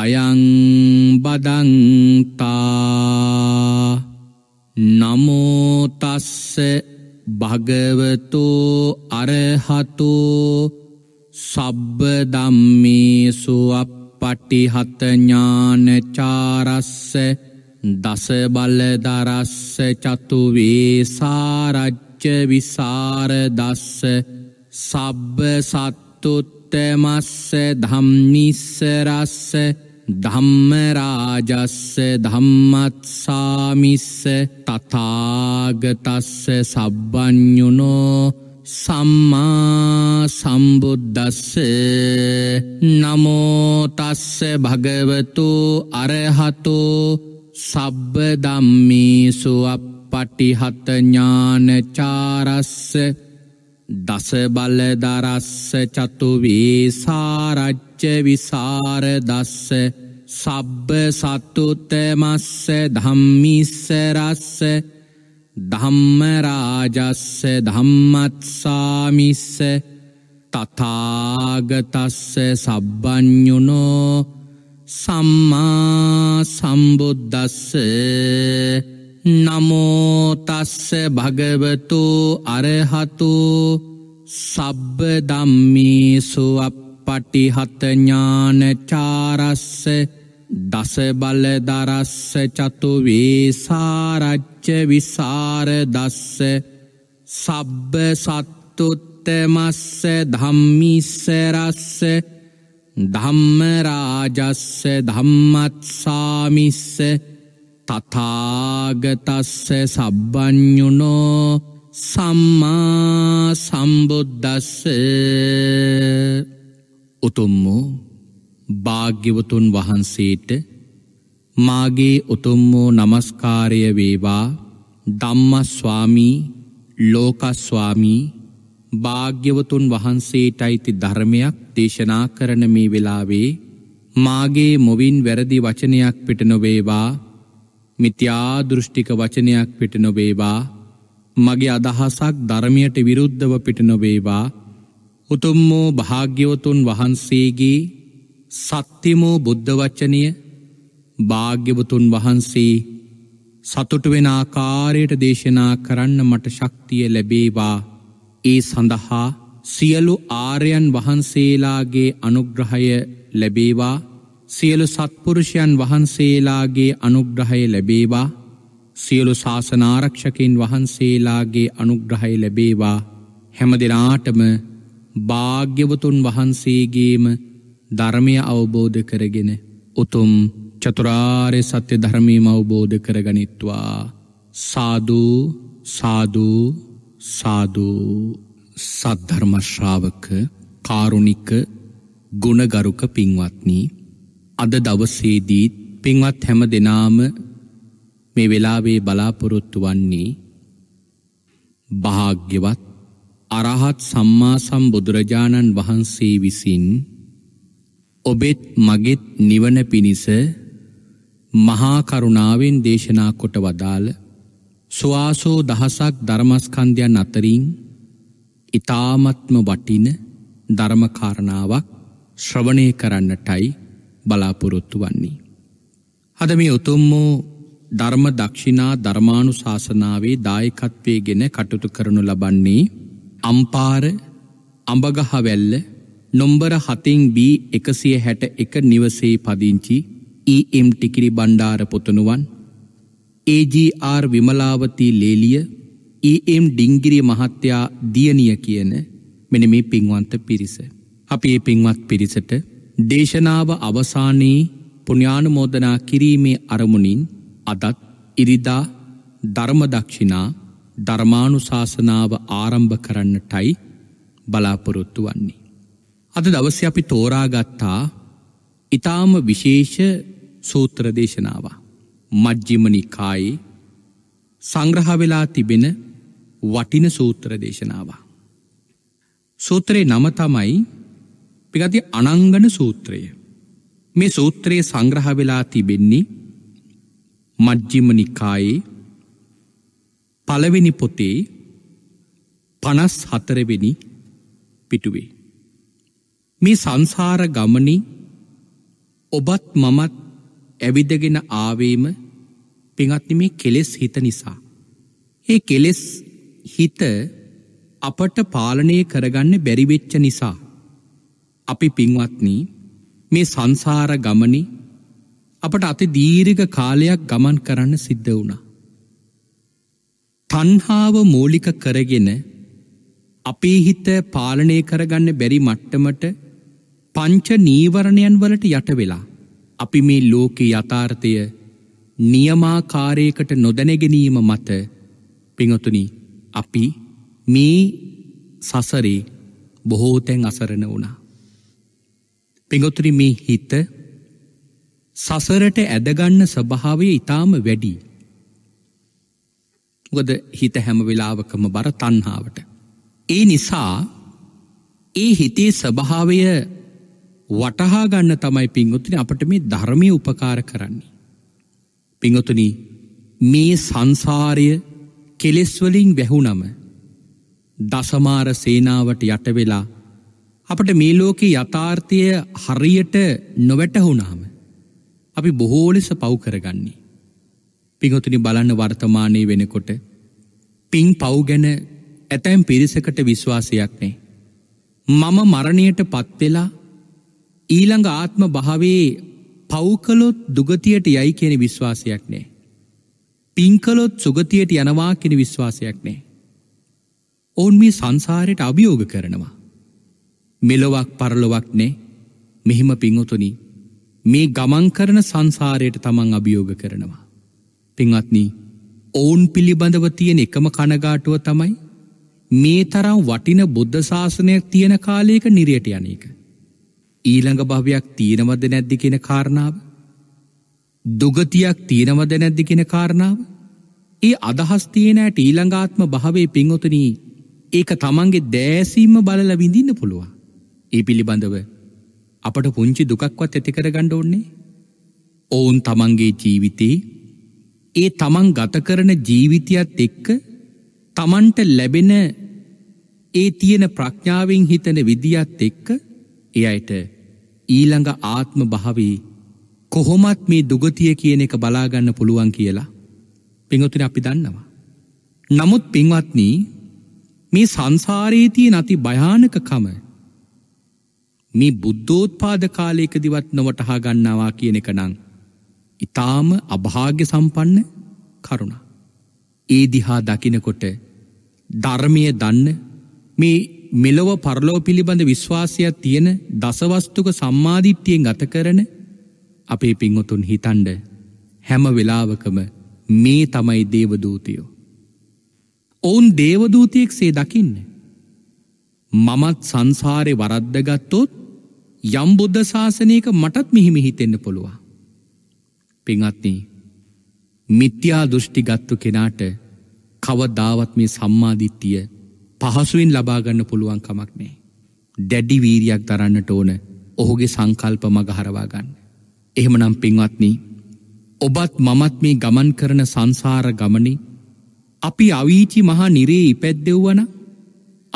අයං බදන්තා නමෝතස්ස භගවතු අරහතු සබ්බ ධම්මේසු අප්පටිහතඥානචාරස්ස දස බලදරස්ස චතු වේසාරච්ච විසාරදස්ස සබ්බ සත්තුත් උත්තමස්ස ධම්නිස්ස රස්ස ධම්මරාජස්ස ධම්මත්සාමිස්ස තතාගතස්ස සබ්බ්ඥුනෝ සම්මා සම්බුද්දස්ස නමෝතස්ස භගවතු අරහතු සබ්බ දම්මීසු අප පටිහතඥානචාරස්ස දස බල්ලදරස්ස චතුවී සාරච්්‍ය විසාර දස්ස සබ්බ සත්තුත්තමස්ස ධම්මිස්සරස්ස ධම්මරාජස්ස ධම්මත්සාමිස්ස තතාගතස්ස සබ්බ්ඥුනෝ සම්මා සම්බුද්ධස්ස නමෝතස්ස භගවතු අරහතුූ සබ්බ දම්මේසු අපපටිහතඥාන චාරස්ස දස බල දරස්ස චතු වේසාරච්ච විසාර දස්ස සබ්බ සත්තුත්තමස්ස ධම්මිස්සරස්ස ධම්මරාජස්ස ධම්මත්සාමිස්ස තතාගතස්ස සබ්බ්ඥුනෝ සම්මා සම්බුද්දස්ස උතුම්මෝ භාග්‍යවතුන් වහන්සේට මාගේ උතුම්මෝ නමස්කාරය වේවා ධම්මස්වාමී ලෝකස්වාමී භාග්‍යවතුන් වහන්සේට අයිති ධර්මයක් දේශනා කරන මේ වෙලාවේ මාගේ මොවින් වැරදි වචනයක් පිට නොවේවා මිත්‍යා දෘෂ්ටික වචනයක් පිට නොවේවා මගේ අදහසක් ධර්මයට විරුද්ධව පිට නොවේවා උතුම්මෝ භාග්‍යවතුන් වහන්සේගේ සත්‍යමෝ බුද්ධවච්චනය භාග්‍යවතුන් වහන්සේ සතුට වෙන ආකාරයට දේශනා කරන්න මට ශක්තිය ලැබේවා ඒ සඳහා සියලු ආර්යන් වහන්සේලාගේ අනුග්‍රහය ලැබේවා සියලු සත්පුරුෂයන් වහන්සේලාගේ අනුග්‍රහය ලැබේවා සියලු ශාසනාරක්ෂකින් වහන්සේලාගේ අනුග්‍රහය ලැබේවා හැමදිනාටම භාග්‍යවතුන් වහන්සේගේම ධර්මය අවබෝධ කරගෙන උතුම් චතුරාර්ය සත්‍ය ධර්මීම අවබෝධ කරගනිත්වා සාධූ සාධූ සාධූ සද්ධර්මශ්‍රාවක කාරුණික ගුණගරුක පින්වත්නී අද දවසේදීත් පින්වත් හැම දෙනාම මේ වෙලාවේ බලාපොරොත්තු වන්නේ භාග්‍යවත් අරහත් සම්මා සම්බුදුරජාණන් වහන්සේ විසින් ඔබෙත් මගෙත් නිවන පිණිස මහා කරුණාවෙන් දේශනා කොට වදාළ සුවාසෝ දහසක් ධර්මස්කන්ධයන් අතරින් ඊ타මත්ම වටින ධර්මකාරණාවක් ශ්‍රවණය කරන්නටයි බලාපොරොත්තු වන්නේ. අද මේ උතුම් වූ ධර්ම දක්ෂිනා ධර්මාණු ශාසනාවේ දායකත්වය ගෙන කටුතු කරනු ලබන්නේ අම්පාර අඹගහවැල්ල නොම්බර හතින් බී එකසිය හැට එක නිවසේ පදිංචි EM ටිකිරි බණ්ඩාර පොතනුවන් AGR විමලාවතී ලේලිය EM ඩිංගිරිය මහත්තයා දියණිය කියන මෙන මේ පින්වන්ත පිරිස. අපි ඒ පින්වත් පිරිසට දේශනාව අවසානයේ පුණ්‍යානුමෝදනා කිරීමේ අරමුණින් අදත් ඉරිදා ධර්මදක්ෂිනා ධර්මානුශාසනාව ආරම්භ කරන්නටයි බලාපොරොත්තු වන්නේ. අද දවස අපි තෝරාගත්තා ඉතාම විශේෂ සූත්‍රදේශනාව. මජ්ජිමනිකායි සංග්‍රහවෙලා තිබෙන වටින සූත්‍රදේශනාව. සූත්‍රයේ නම තමයි පිගති අනංගන සූත්‍රය. මේ සූත්‍රයේ සංග්‍රහ වෙලා තිබෙන්නේ මජ්ජිමනිකායේ පළවෙනි පොතේ පනස් හතරවෙනි පිටුවේ. මේ සංසාර ගමනි ඔබත් මමත් ඇවිදගෙන ආවේම පිඟත්න මේ කෙලෙස් හිත නිසා. ඒ කෙලෙස් හිත අපට පාලනය කරගන්න බැරිවෙච්ච නිසා. අපි පින්වත්නී මේ සංසාර ගමනිි අපට අති දීර්ඝ කාලයක් ගමන් කරන්න සිද්ධ වුණා. තන්හාාව මූලික කරගෙන අපේ හිත පාලනය කරගන්න බැරි මට්ටමට පංච නීවරණයන් වලට යට වෙලා අපි මේ ලෝක යථාර්ථය නියමාකාරයකට නොදැනගැනීම මත පිඟතුනි අපි මේ සසරේ බොහෝතැන් අසරණ වුණා. පිඟොතුරි මේ හිත සසරට ඇදගන්න ස්වභාවය ඊටාම වැඩි. මොකද හිත හැම වෙලාවකම බර තණ්හාවට. ඒ නිසා ඒ හිතේ ස්වභාවය වටහා ගන්න තමයි පින්වතුනි අපට මේ ධර්මයේ උපකාර කරන්නේ. පින්වතුනි මේ සංසාරය කෙලෙස් වලින් වැහුනම දසමාර සේනාවට යට වෙලා අපට මේ ලෝකේ යථාර්ථය හරියට නොවැටහුණාම අපි බොහෝ ලෙස පව් කරගන්නේ. පිංහොතුනි බලන්න වර්තමානය වෙනකොට පිං පව් ගැන ඇතැම් පිරිසකට විශ්වාසයක් නේ. මම මරණයට පත්වෙලා ඊළඟ ආත්ම භාවේ පෞකලොත් දුගතියට යයි කියෙන විශ්වාසයක් නෑ. පිංකලොත් සුගතියට යනවා කෙන විශ්වාසයක් නෑ. ඔවුන් මේ සංසාරයට අභියෝග කරනවා. මෙලොවක් පරලොවක් නේ මෙහෙම පිංහොතුනි මේ ගමන් කරන සංසාරයට තමන් අභියෝග කරනවා. පින්වත්නී ඔවුන් පිළිබඳව තියෙන එකම කණගාටුව තමයි මේ තරම් වටින බුද්ධ ශාසනය තියෙන කාලයක නිරයට යන එක. ඊළඟ භවයක් තියෙනවද නැද්දි කියෙන කාරණාව. දුගතියක් තියෙනවද නැද්දි කෙන කාරණාව. ඒ අදහස් තියෙනෑට ඊළඟාත්ම භාවේ පින්වතනී ඒක තමන්ගේ දෑසීම බලල විඳින්න පුළුවන්. ඒ පිළිබඳව අපට පුංචි දුකක්වත් ඇතිකර ගණ්ඩ ඕන්නේ. ඔවුන් තමන්ගේ ජීවිතේ ඒ තමන් ගතකරන ජීවිතයත් එක්ක තමන්ට ලැබෙන ඒ තියෙන ප්‍රඥාවෙන් හිතන විදිත් එක්ක එ අයට ඊළඟ ආත්ම භාවී කොහොමත් මේ දුගතිය කියන එක බලාගන්න පුළුවන් කියලා පිංහතුන අපි දන්නවා. නමුත් පින්වත්නී මේ සංසාරේතිය නති භයානකකම මේ බුද්ධෝත්පාද කාලයකදිවත් නොවටහා ගන්නවා කියන එක නං. ඉතාම අභාග්‍ය සම්පන්න කරුණ. ඒ දිහා දකිනකොට ධර්මය දන්න මේ මෙලොව පරලෝ පිළිබඳ විශ්වාසයක් තියෙන දසවස්තුක සම්මාධිත්‍යයෙන් ගත කරන අපේ පින්වතුන් හිතන්ඩ හැම වෙලාවකම මේ තමයි දේවදූතියෝ. ඔවුන් දේවදූතියෙක් සේ දකින්න. මමත් සංසාරය වරද්දගත්තොත් යම් බුද්ධ ශාසනයක මටත් මෙහිමි හිතෙන්න පුළුවන්. පිංහත්නී මිත්‍යා දෘෂ්ටි ගත්තු කෙනාට කවදාවත් මේ සම්මාධිත්‍යය පහසුවෙන් ලබාගන්න පුළුවන් කමක් නෑ. දැඩි වීරයක් දරන්නට ඕන ඔහුගේ සංකල්ප මගහරවාගන්න. එහෙමනම් පින්වත්නී ඔබත් මමත් මේ ගමන් කරන සංසාර ගමනි අපි අවීචි මහා නිරේ ඉපැද්දෙව්වන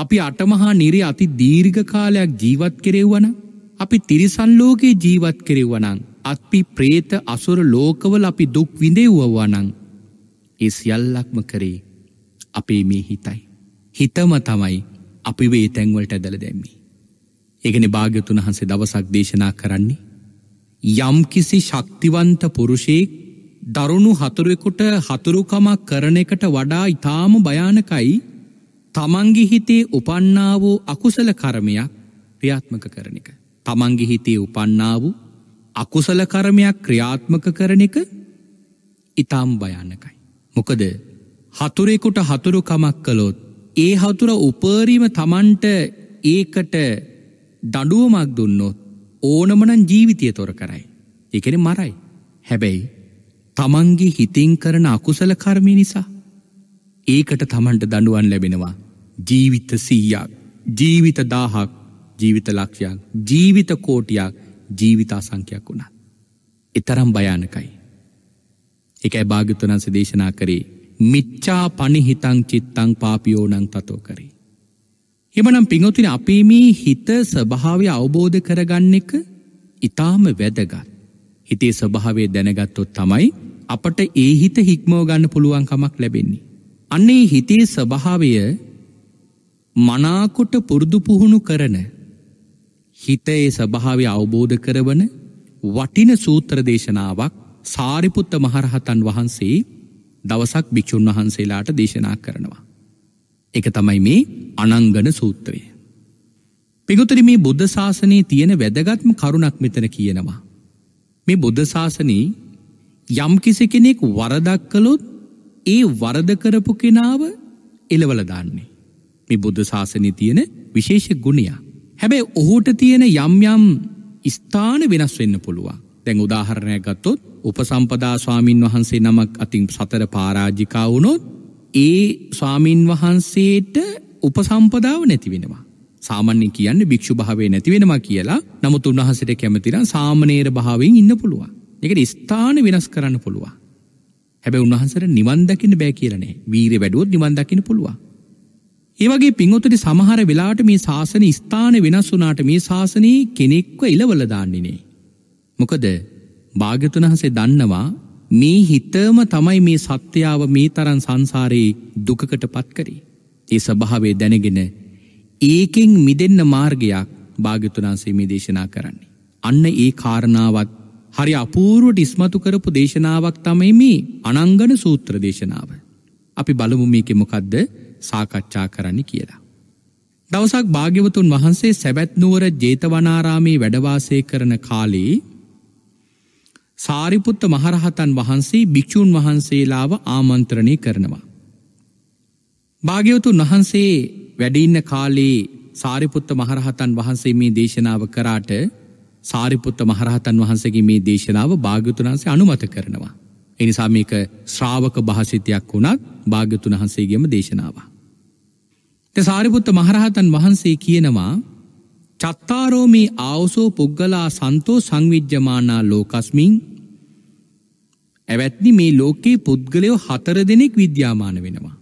අපි අටමහා නිරේ අති දීර්ඝ කාලයක් ජීවත් කෙරෙව්වනා අපි තිරිසන් ලෝකේ ජීවත් කෙරෙව්වනං අපි ප්‍රේත අසුර ලෝකවල අපි දුක් විඳෙව්වවනං ඒ සියල්ලක්ම කරේ අපේ මේ හිතයි. හිතම තමයි අපි වේ තැන්වලට ඇදල දැම්මි. ඒගන භාග්‍යතුන් වහන්සේ දවසක් දේශනා කරන්නේ. යම් කිසි ශක්තිවන්ත පුරුෂයෙක් දරුණු හතුරෙකුට හතුරුකමක් කරන එකට වඩා ඉතාම භයානකයි තමන්ගි හිතේ උපන්නාවෝ අකුසල කරමයක් ක්‍රියාත්මක කරන එක. තමන්ගේ හිතේ උපන්නා වූ අකුසල කරමයක් ක්‍රියාත්මක කරන එක ඉතාම් භයානකයි. මොකද හතුරෙකුට හතුරුකමක් කළොත් ඒ හතුර උපරීම තමන්ට ඒකට දඩුවමක් දුන්නොත් ඕනමනන් ජීවිතය තොර කරයි. එකෙන මරයි. හැබැයි තමන්ගේ හිතින් කරන අකුසල කර්මය නිසා ඒකට තමන්ට දඩුවන් ලැබෙනවා ජීවිත සීයක් ජීවිත දාහක් ජීවිත ලක්ෂයක් ජීවිත කෝටියක් ජීවිතා සංඛයක් වුණා. එතරම් භයානකයි. එකයි භාගතුනන්ස දේශනා කරේ මිච්චා පනිහිතං චිත්තං පාපියෝනං තතෝ කරේ. එමනම් පිංහොතින අපේ මේ හිත ස්වභාවය අවබෝධ කරගන්න එක ඉතාම වැදගත්. හිතේ ස්වභාවේ දැනගත්තොත් තමයි අපට ඒ හිත හික්මෝ ගන්න පුළුවන්කමක් ලැබෙන්නේ. අන්නේ හිතේ ස්වභාවය මනාකොට පුරුදු පුහුණු කරන හිත ඒ ස්වභාවය අවබෝධ කරවන වටින සූත්‍ර දේශනාවක් සාරිපුත්ත මහරහතන් වහන්සේ දවසක් භික්‍ෂූන් වහන්සේලාට දේශනා කරනවා. එක තමයි මේ අනංගන සූත්‍රය. පිගුතර මේ බුද්ධ ශාසනයේ තියෙන වැදගත්ම කරුණක් මෙතන කියනවා. මේ බුද්ධ ශාසනී යම් කිසි කෙනෙක් වරදක් කළොත් ඒ වරද කරපු කෙනාව එලවලදාන්නේ. මේ බුද්ධ ශාසනය තියෙන විශේෂ ගුණයක්. හැබැයි ඔහුට තියෙන යම් යම් ස්ථාන වෙනස් වෙන්න පුළුවන්. දැන් උදාහරණයක් ගත්තොත් උපසම්පදා ස්වාමින් වහන්සේ නමක් අතින් සතර පාරාජිකා වුණොත් ඒ ස්වාමින් වහන්සේට උපසම්පදාව නැතිවෙනවා. සාමාන්‍ය කියන්න භික්ෂු භාවේ නැතිවෙනවා කියලා නමුත් උන්වහසට කැමතිරම් සාමනේර භාවෙන් ඉන්න පුළුවන්. එකට ස්ථාන වෙනස් කරන්න පුළුවන්. හැබැ උන්වහන්සට නිවන් දකින්න බෑ කියලනේ වීර වැඩුවොත් නිවන් දකින්න පුළුවන්. ඒවගේ පිංහොතට සමහර වෙලාට මේ ශාසන ස්ථාන වෙනස් වුනාට මේ ශාසනයේ කෙනෙක්ව ඉලවලදාන්නේනේ. මොකද භාගතුනහසේ දන්නවා මේ හිතම තමයි මේ සත්‍යාව මේ තරන් සංසාරයේ දුකකට පත්කරේ. ඒ සභාවේ දැනගෙන ඒකෙන් මිදන්න මාර්ගයක් භාගතුනාන්සේ මේ දේශනා කරන්නේ. අන්න ඒ කාරණාවත් හරි අපූරුවට ඉස්මතු කරපු දේශනාවක් තමයි මේ අනංගන සූත්‍ර දේශනාව. අපි බලමු මේකෙ මොකක්ද සාකච්ඡා කරන්න කියලා. දවසක් භාග්‍යවතුන් වහන්සේ සැබැත්නුවර ජේතවනාරාමේ වැඩවාසය කරන කාලේ සාරිපුත්ත මහරහතන් වහන්සේ භික්‍ෂූන් වහන්සේලාව ආමන්ත්‍රණය කරනවා. භාග්‍යවතුන් වහන්සේ වැඩඉන්න කාලේ සාරිපුත්ත මහරහතන් වහන්සේ මේ දේශනාව කරාට සාරිපුත්ත මහරහතන් වහන්සගේ මේ දේශනාව භාග්‍යතුන්හන්සේ අනුමත කරනවා. එනිසා මේක ශ්‍රාවක භාසිතයක් වුණත් භාග්‍යතුන් වහන්සේගේම දේශනාවා. සාරිපුත්ත මහරහතන් වහන්සේ කියනවා චත්තාරෝ මේ ආවසෝ පුද්ගලා සන්තෝ සංවිජ්්‍යමානා ලෝකස්මින් ඇවැත්නි මේ ලෝකයේ පුද්ගලයෝ හතර දෙනෙක් විද්‍යාමාන වෙනවා.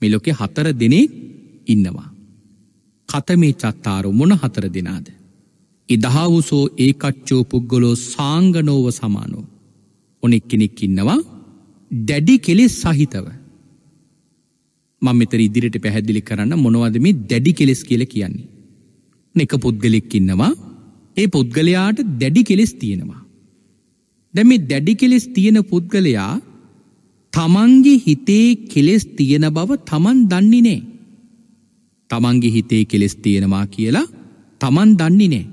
මේ ලොකෙ හතර දෙනෙක් ඉන්නවා. කත මේ චත්තාරු මොන හතර දෙනාද. ඉදහාවුසෝ ඒකච්චෝ පුද්ගලෝ සාංගනෝව සමානෝ. ඔනෙක් කෙනෙක් ඉන්නවා දැඩි කෙලෙස් සහිතව. මං මෙතර ඉදිරිට පැහැදිලි කරන්න මොනවද මේ දැඩි කෙලෙස් කියල කියන්නේ. එක පුද්ගලෙක් ඉන්නවා ඒ පුද්ගලයාට දැඩි කෙලෙස් තියෙනවා. දැ මේ දැඩි කෙලෙස් තියෙන පුද්ගලයා තමන්ගේ හිතේ කෙලෙස් තියෙන බව තමන් දන්නිනේ. තමන්ගේ හිතේ කෙලෙස් තියෙනවා කියලා තමන් දන්නිනේ.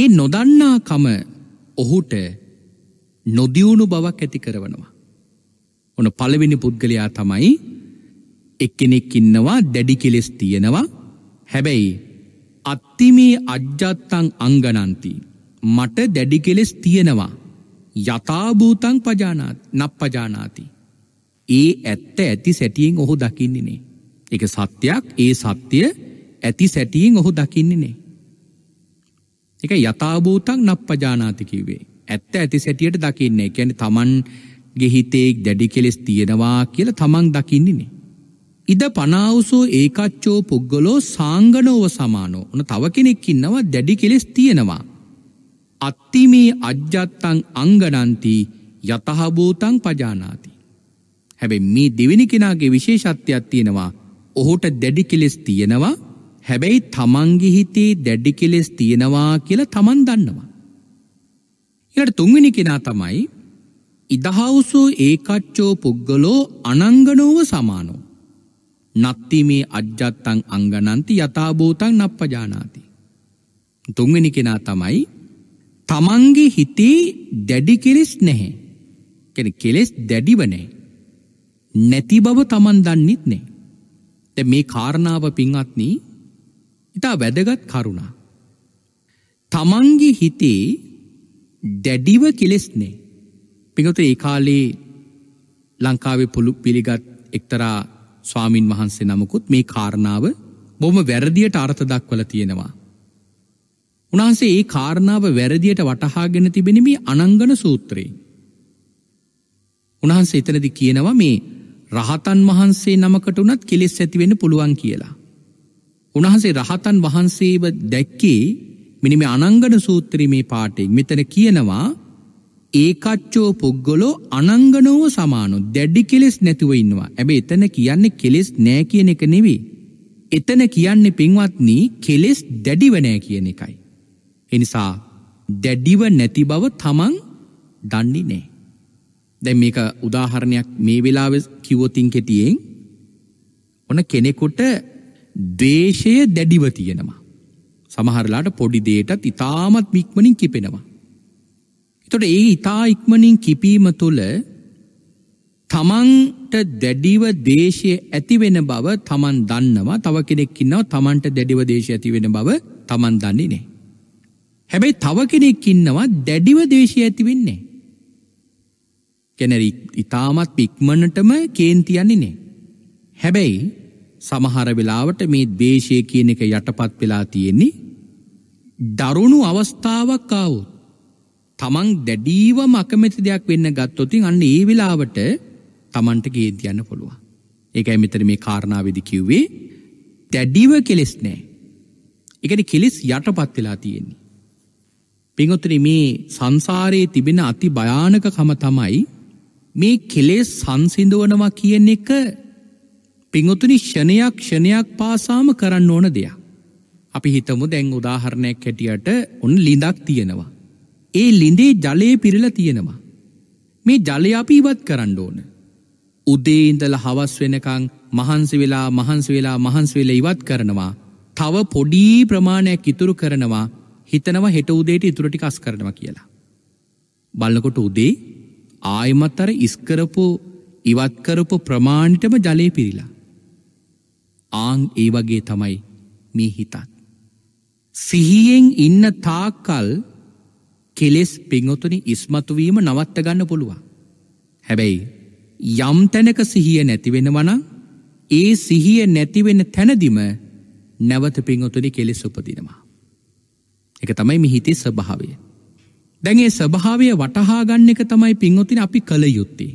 ඒ නොදන්නාකම ඔහුට නොදියුණු බවක් ඇති කරවනවා. ඕන පළවෙනි පුද්ගලයා තමයි එක්කෙනෙක් ඉන්නවා දැඩි කෙලෙස් තියෙනවා හැබැයි අත්තිමේ අජ්ජත්තං අංගනන්ති මට දැඩි කෙලෙස් තියෙනවා යථාභූතං පජානාත් නප්පජානාති ඒ ඇත්ත ඇති සැටියෙන් ඔහු දකින්නේනේ එක සත්‍යයක් ඒ සත්‍යය ඇති සැටියෙන් ඔහු දකින්නේනේ එක යථාභූතං නප්පජානාතිකිවේ ඇත්ත ඇති සැටියට දකින්නේ ැන තමන් ගෙහිතෙක් දැඩි කෙලෙස් තියෙනවා කියල තමන් දකින්නේනේ ඉද පනාවසෝ ඒකච්චෝ පුද්ගලෝ සංගනෝව සමානෝ ඕන තව කෙනෙක් ඉන්නවා දැඩි කෙලෙස් තියෙනවා. අත්ති මේ අජ්ජත්තං අංගනන්ති යතහභූතං පජානාති. හැබැ මේ දෙවෙනි කෙනාගේ විශේෂත්වයක් තියෙනවා ඔහුට දැඩි කෙලෙස් තියෙනවා හැබැයි තමන්ගේ හිතේ දැඩි කෙලෙස් තියෙනවා කියලා තමන් දන්නවා. ඊට තුන්වෙනි කෙනා තමයි ඉදහවුසෝ ඒකච්චෝ පුද්ගලෝ අනංගනෝව සමානෝ නත්ති මේ අජ්ජත්තං අංගනන්ති යථභූතං නප්පජානාති. තුන්වෙනි කෙනා තමයි තමන්ගේ හිතේ දැඩි කෙලෙස් නැහැ. කෙන කෙලෙස් දැඩිවනේ. නැති බව තමන් දන්නෙත් නෑ. ද මේ කාරණාව පින්වත්නී ඉතා වැදගත් කරුණා. තමන්ගේ හිතේ දැඩිව කෙලෙස්නේ. පිඟත ඒ කාලේ ලංකාවේ පුළු පිළිගත් එක්තරා ස්වාමින් වහන්සේ නමකුත් මේ කාරණාව බොම වැරදියට අර්ථ දක්වල තියෙනවා. උනාන්සේ ඒ කාරණාව වැරදියට වටහාගෙන තිබෙන මේ අනංගන සූත්‍රයේ. උන්හන්සේ එතනදි කියනවා මේ රහතන් වහන්සේ නමකට වනත් කෙලෙස් ඇතිවෙන්න පුළුවන් කියලා. උණහන්සේ රහතන් වහන්සේව දැක්කේ මිනිම අනංගන සූත්‍රීමේ පාටෙක් මෙතන කියනවා ඒකච්චෝ පුද්ගලෝ අනංගනෝව සමානු දැඩි කෙලෙස් නැතුව ඉන්නවා. ඇබැ එතන කියන්නේ කෙලෙස් නෑ කියන එක නෙවෙයි. එතන කියන්නේ පින්වත්නී කෙලෙස් දැඩිව නෑ කියන එකයි. එනිසා දැඩිව නැති බව තමන් දන්නේ නෑ. දැන් මේක උදාහරණයක් මේ වෙලාවේ කිව්වොතින් කෙටියෙන් ඔන කෙනෙකුට ද්වේෂය දැඩිව තියෙනවා. සමහරලාට පොඩි දෙයටත් ඉතාමත් මික්මනින් කිපෙනවා. එතොට ඒ ඉතා ඉක්මනින් කිපීම තුළ තමන්ට දැඩිව දේශය ඇතිවෙන බව තමන් දන්නවා තව කෙනෙක්කින්නව තමන්ට දැඩිව දේශය ඇතිවෙන බව තමන් දන්නේ නෑ. හැබැයි තව කෙනෙක්කින්නවා දැඩිව දේශය ඇතිවෙන්නේ. කැනැරි ඉතාමත් පික්මනටම කේන්තියන්නේ නේ. හැබැයි සමහර වෙලාවට මේ දේශය කියන එක යටපත් වෙලා තියෙන්නේ දරුණු අවස්ථාවක් කාවුත්. තමන් දැඩීවම අකමැති දෙයක් වෙන්න ගත්තොතින් අන්න ඒ වෙලාවට තමන්ට ගේද යන්න පුළුවන්. ඒකයි මෙතන මේ කාරණාවේදි කිව්වේ දැඩිව කෙලෙස් නෑ. එකන කෙලෙස් යටපත් වෙලා තියෙන්නේ. පිංහොතන මේ සංසාරයේ තිබෙන අති භයානකකම තමයි මේ කෙලෙස් සංසිඳුවනවා කියන එක පිංහොතුනි ෂණයක් ෂණයක් පාසාම කරන්න ඕන දෙයක්. අපි හිතමු දැන් උදාහරණයක් හැටියට ඔන්න ලිඳක් තියෙනවා. ඒ ලිඳේ ජලය පිරල තියෙනවා. මේ ජලය අපි ඉවත් කරන්න ඕන. උදේඉඳල හවස් වෙනකං මහන්සි වෙලා මහන්සි වෙලා මහන්සි වෙලා ඉවත් කරනවා. තව පොඩි ප්‍රමාණයක් ඉතුරු කරනවා හිතනවා හෙට උදේට ඉතුරටි කස් කරනවා කියලා. බලකොට උදේ ආයමත් අර ඉස්කරපු ඉවත්කරපු ප්‍රමාණිටම ජලය පිරිලා. ආං ඒ වගේ තමයි මේ හිතත්. සිහියෙන් ඉන්න තාක්කල් කෙලෙස් පිංහොතුනි ඉස්මතුවීම නවත්ත ගන්න පුළුවන්. හැබැයි යම් තැනක සිහිය නැතිවෙන වනං ඒ සිහිය නැතිවෙන තැනදිම නැවත පිංහොතුනි කෙලෙස් උපදිනවා. එක තමයි මිහිති ස්භාවය. දැන්ඒ ස්භාවය වටහාගන්න එක තමයි පිංහොතින අපි කළ යුත්තේ.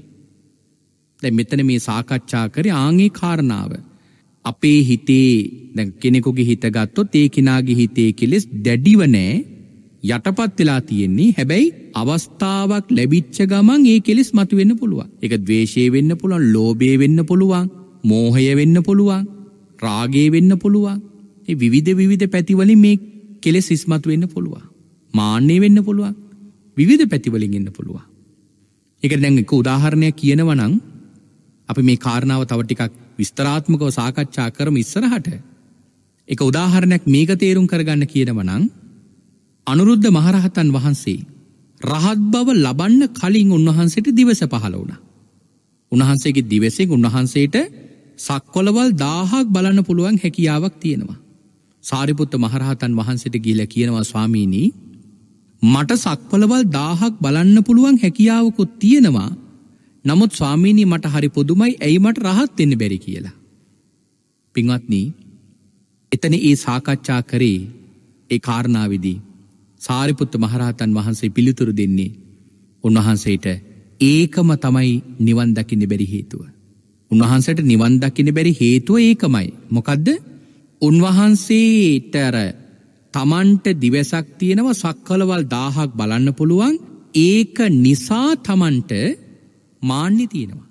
දැ මෙතන මේ සාකච්ඡා කර ආගේ කාරණාව. අපේ හිතේ දැ කෙනෙකුගේ හිතගත්තොත් ඒ කෙනාගේ හිතේ කෙලෙස් දැඩිවනෑ යටපත් වෙලා තියෙන්නේ හැබැයි අවස්ථාවක් ලැබිච්ච ගමන් ඒ කෙලෙස් මතුවෙන්න පුළුවන්. ඒක ද්වේෂය වෙන්න පුළුවන්, ලෝභය වෙන්න පුළුවන්, මෝහය වෙන්න පුළුවන්, රාගය වෙන්න පුළුවන්. ඒ විවිධ විවිධ පැතිවලින් මේ කෙලෙස් ඉස්මතු වෙන්න පුළුවන්. මාන්නය වෙන්න පුළුවන්. විවිධ පැතිවලින් එන්න පුළුවන්. ඒකට දැන් එක උදාහරණයක් කියනවා නම් අපි මේ කාරණාව තව ටිකක් විස්තරාත්මකව සාකච්ඡා කරමු ඉස්සරහට. එක උදාහරණයක් මේක තේරුම් කරගන්න කියනවා නම් අනුරුද්ධ මහරහතන් වහන්සේ රහත් බව ලබන්න කලින් උන්වහන්සේට දිවස පහළ වුණ. උන්වහන්සේගේ දිවසෙන් උන්වහන්සේට සක්කොලවල් දාහක් බලන්න පුළුවන් හැකියාවක් තියෙනවා. සාරිපුත්ත මහරහතන් වහන්සට ගිල කියනවා ස්වාමීණී මට සක්වලවල් දාහක් බලන්න පුළුවන් හැකියාවකුත් තියෙනවා නමුත් ස්වාමීණී මට හරි පුදුමයි ඇයි මට රහත් එන්න බැරි කියලා. පිංවත්නී එතන ඒ සාකච්ඡා කරේ ඒ කාරණාවවිදී සාරිපුත්ත මහරහතන් වහන්සේ පිළිතුරු දෙන්නේ උන්වහන්සේට ඒකම තමයි නිවන් දකින්න බැරි හේතුව. උන්වහන්සට නිවන් දකින්න බැරි හේතුව ඒකමයි. මොකදද උන්වහන්සේට අර තමන්ට දිවසක් තියෙනවා සක්කලවල් දාහක් බලන්න පුළුවන් ඒක නිසා තමන්ට මාන්‍ය තියෙනවා.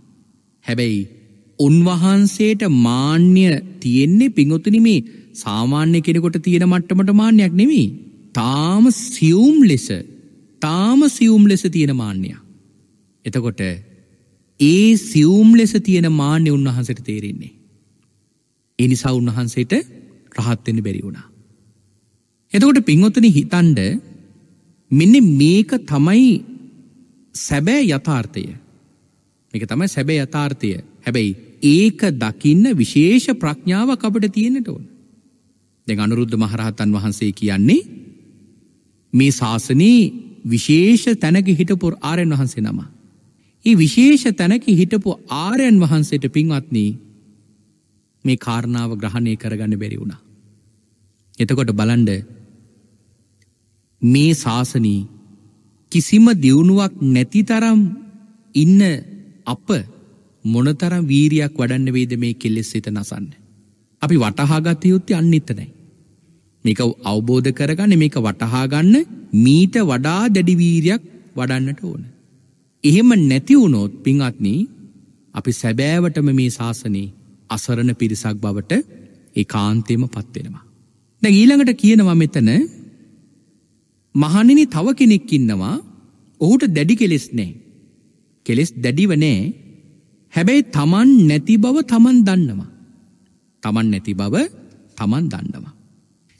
හැබැයි උන්වහන්සේට මාන්‍ය තියෙන්නේ පිංගොතුනිමේ සාමාන්‍ය කෙනෙකොට තියෙන මට්ටමට මාන්‍යයක් නෙමී තාම සියුම් ලෙස තාම සියුම් ලෙස තියෙන මාන්‍යයා. එතකොට ඒ සියුම් ලෙස තියෙන මාන්‍ය උන්වහන්සට තේරෙන්නේ. එනිසා උන්වහන්සේට රහත්වෙන්න බැරි වුණා. එතකොට පින්වොත්තන හිතන්ඩ මෙන්න මේක තමයි සැබෑ යථාර්ථය මේක තමයි සැබෑ යථාර්ථය හැබැයි ඒක දකින්න විශේෂ ප්‍රඥාව අපට තියෙනට ඕන දෙ අනුරුද්ධ මහරහතන් වහන්සේ කියන්නේ මේ ශාසනයේ විශේෂ තැනක හිටපුර ආරයන් වහන්සේ නම. ඒ විශේෂ තැනක හිටපු ආරයන් වහන්සේට පින්වත්නී මේ කාරණාව ග්‍රහණය කරගන්න බැරි වුණා. එතකොට බලන්ඩ මේ ශාසනී කිසිම දියුණුවක් නැති තරම් ඉන්න අප මොනතරම් වීරයක් වඩන්න වේද මේ කෙල්ලෙස් සිත නසන්න. අපි වටහාගත යුත්තේ අන්නිත්තනයි. මේක අවබෝධ කරගන්න මේක වටහාගන්න මීට වඩා දැඩිවීරයක් වඩන්නට ඕන. එහෙම නැතිවුණොත් පිංහත්න අපි සැබෑවටම මේ ශාසනයේ අසරණ පිරිසක් බවට ඒ කාන්තේම පත්වෙනවා. දැ ඊළඟට කියනවා මෙතන මහනිනි තව කෙනෙක් ඉන්නවා ඔහුට දැඩි කෙලෙස් නෑ. කෙලෙස් දැඩිවනෑ හැබැයි තමන් නැති බව තමන් දන්නවා. තමන් නැති බව තමන් දන්නවා.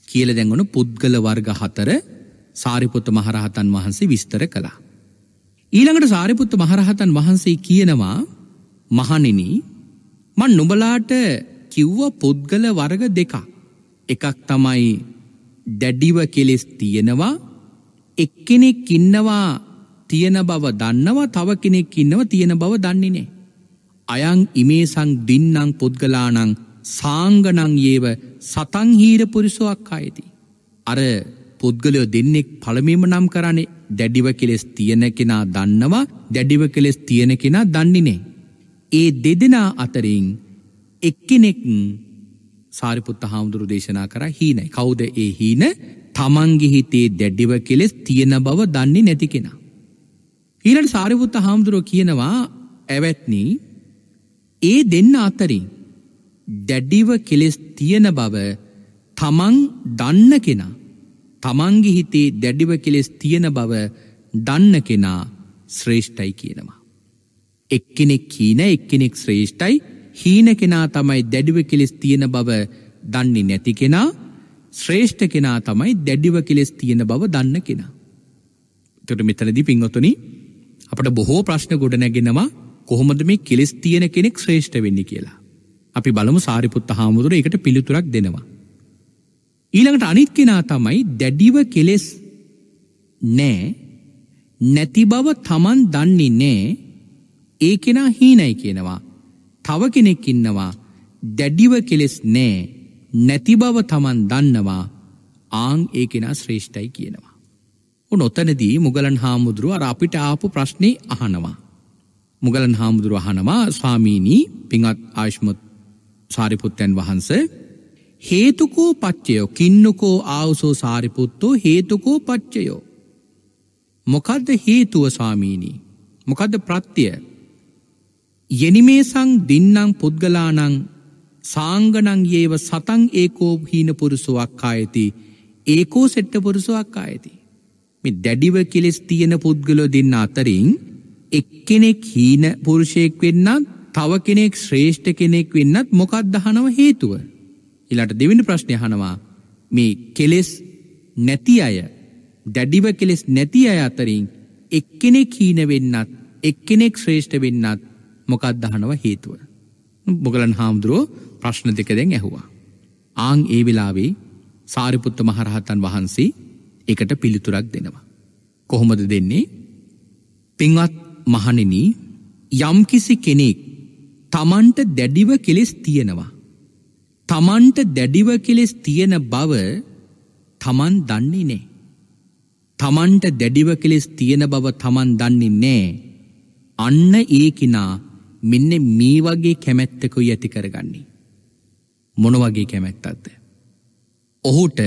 කියල දැන්වුණු පුද්ගල වර්ග හතර සාරිපුත්ත මහරහතන් වහන්සේ විස්තර කළා. ඊළඟට සාරිපුත්ත මහරහතන් වහන්සේ කියනවා මහනින මන් නුබලාට කිව්ව පුද්ගල වර්ග දෙකක්. එකක් තමයි දැඩිව කෙලෙස් තියෙනවා එක්කෙනෙක් ඉන්නවා තියෙන බව දන්නවා තව කෙනෙක් ඉන්නව තියෙන බව දන්නේ නෑ. අයං ඉමේසං දින්නං පුද්ගලානං සාංගනංයේව සතංහීර පුරිසුවක් අයති. අර පුද්ගලයෝ දෙන්නෙක් පළමීම නම් කරන්නේ දැඩිව කෙලෙස් තියෙන කෙනා දන්නවා දැඩිව කෙලෙස් තියෙන කෙනා දන්නිනේ. ඒ දෙදෙනා අතරින් එක්කෙනෙක් සාරිපුත්ත හාමුදුරු දේශනා කර හීනයි. කෞද ඒ හීන තමන්ගේ හිතේ දැඩිව කෙලෙස් තියෙන බව දන්නේ නැති කෙනා. ඊළට සාරිපුත්ත හාමුදුරුව කියනවා ඇවැත්නී ඒ දෙන්න අතරින් දැඩිව කෙලෙස් තියෙන බව තමන් දන්න කෙනා. තමන්ගේ හිතේ දැඩිව කෙලෙස් තියෙන බව දන්න කෙනා ශ්‍රේෂ්ඨයි කියනවා. එක්කෙනෙක් හීන එක්කෙනෙක් ශ්‍රේෂ්ඨයි හීන කෙනා තමයි දැඩිව කෙලෙස් තියෙන බව දන්නේ නැති කෙනා ශ්‍රේෂ්ඨ කෙනා තමයි දැඩිව කෙලෙස් තියෙන බව දන්න කෙනා. තොට මෙතනදි පින්වතුනි අපට බොහෝ ප්‍රශ්න ගොඩ නැගෙනවා කොහොමද මේ කෙලෙස් තියෙන කෙනෙක් ශ්‍රේෂ්ඨ වෙන්න කියලා. අපි බලමු සාරිපුත්ත හාමුදුර එකට පිළිතුරක් දෙනවා. ඊළඟට අනිත් කෙනා තමයි දැඩිව කෙලෙස් නෑ නැති බව තමන් දන්නේ නෑ ඒ කෙනා හීනයි කියනවා. තව කෙනෙක් ඉන්නවා දැඩිව කෙලෙස් නෑ නැති බව තමන් දන්නවා ආං ඒ කෙනා ශ්‍රේෂ්ඨයි කියනවා. නොතනදී මුගලන් හාමුදුරුව අර අපිට ආපු ප්‍රශ්නේ අහනවා. මුගලන් හාමුදුරුව අහනවා ස්වාමීනී පිඟත් ආශ්මත් සාරිපුත්තැන් වහන්ස හේතුකෝ පච්චයෝ කින්නකෝ ආවුසෝ සාරිපුත්තෝ හේතුකෝ පච්චයෝ. මොකදද හේතුව ස්වාමීණී මොකදද ප්‍රත්තිය යනිමේසං දින්නම් පුද්ගලානං සාංගනං ඒව සතන් ඒකෝ හීන පුරුසුවක් ආයති ඒකෝ සෙට්ට පුරුසුවක් ආයති. මෙ දැඩිව කෙලෙස් තියෙන පුද්ගලෝ දෙන්න අතරින් එක්කෙනෙක් හීන පුරුෂයෙක් වෙන්නත් තව කෙනෙක් ශ්‍රේෂ්ඨ කෙනෙක් වෙන්නත් මොකක් දහනව හේතුව. ඉලාට දෙවිනි ප්‍රශ්නය හනවා මේ කෙලෙස් නැති අය දැඩිව කෙලෙස් නැති අය අතරින් එක්කෙනෙක් හීන වෙන්නත් එක්කෙනෙක් ශ්‍රේෂ්ඨ වෙන්නත් මොකක් දහනව හේතුව. මොගලන් හාමුදුරුවෝ ප්‍රශ්න දෙක දැන් ඇහුවා. ආං ඒ වෙලාවේ සාරිපුත්ත මහරහතන් වහන්සේ එකට පිළිතුරක් දෙනවා. කොහොමද දෙන්නේ? පින්වත් මහණෙනි යම්කිසි කෙනෙක් තමන්ට දැඩිව කෙලෙස් තියෙනවා. තමන්ට දැඩිව කෙලෙස් තියෙන බව තමන් දන්නේ නෑ. තමන්ට දැඩිව කෙලෙස් තියෙන බව තමන් දන්නේ නෑ. අන්න ඒකිනා මෙන්න මේ වගේ කැමැත්තකුයි ඇති කරගන්නේ. මොන වගේ කැමැත්තක්ද. ඔහුට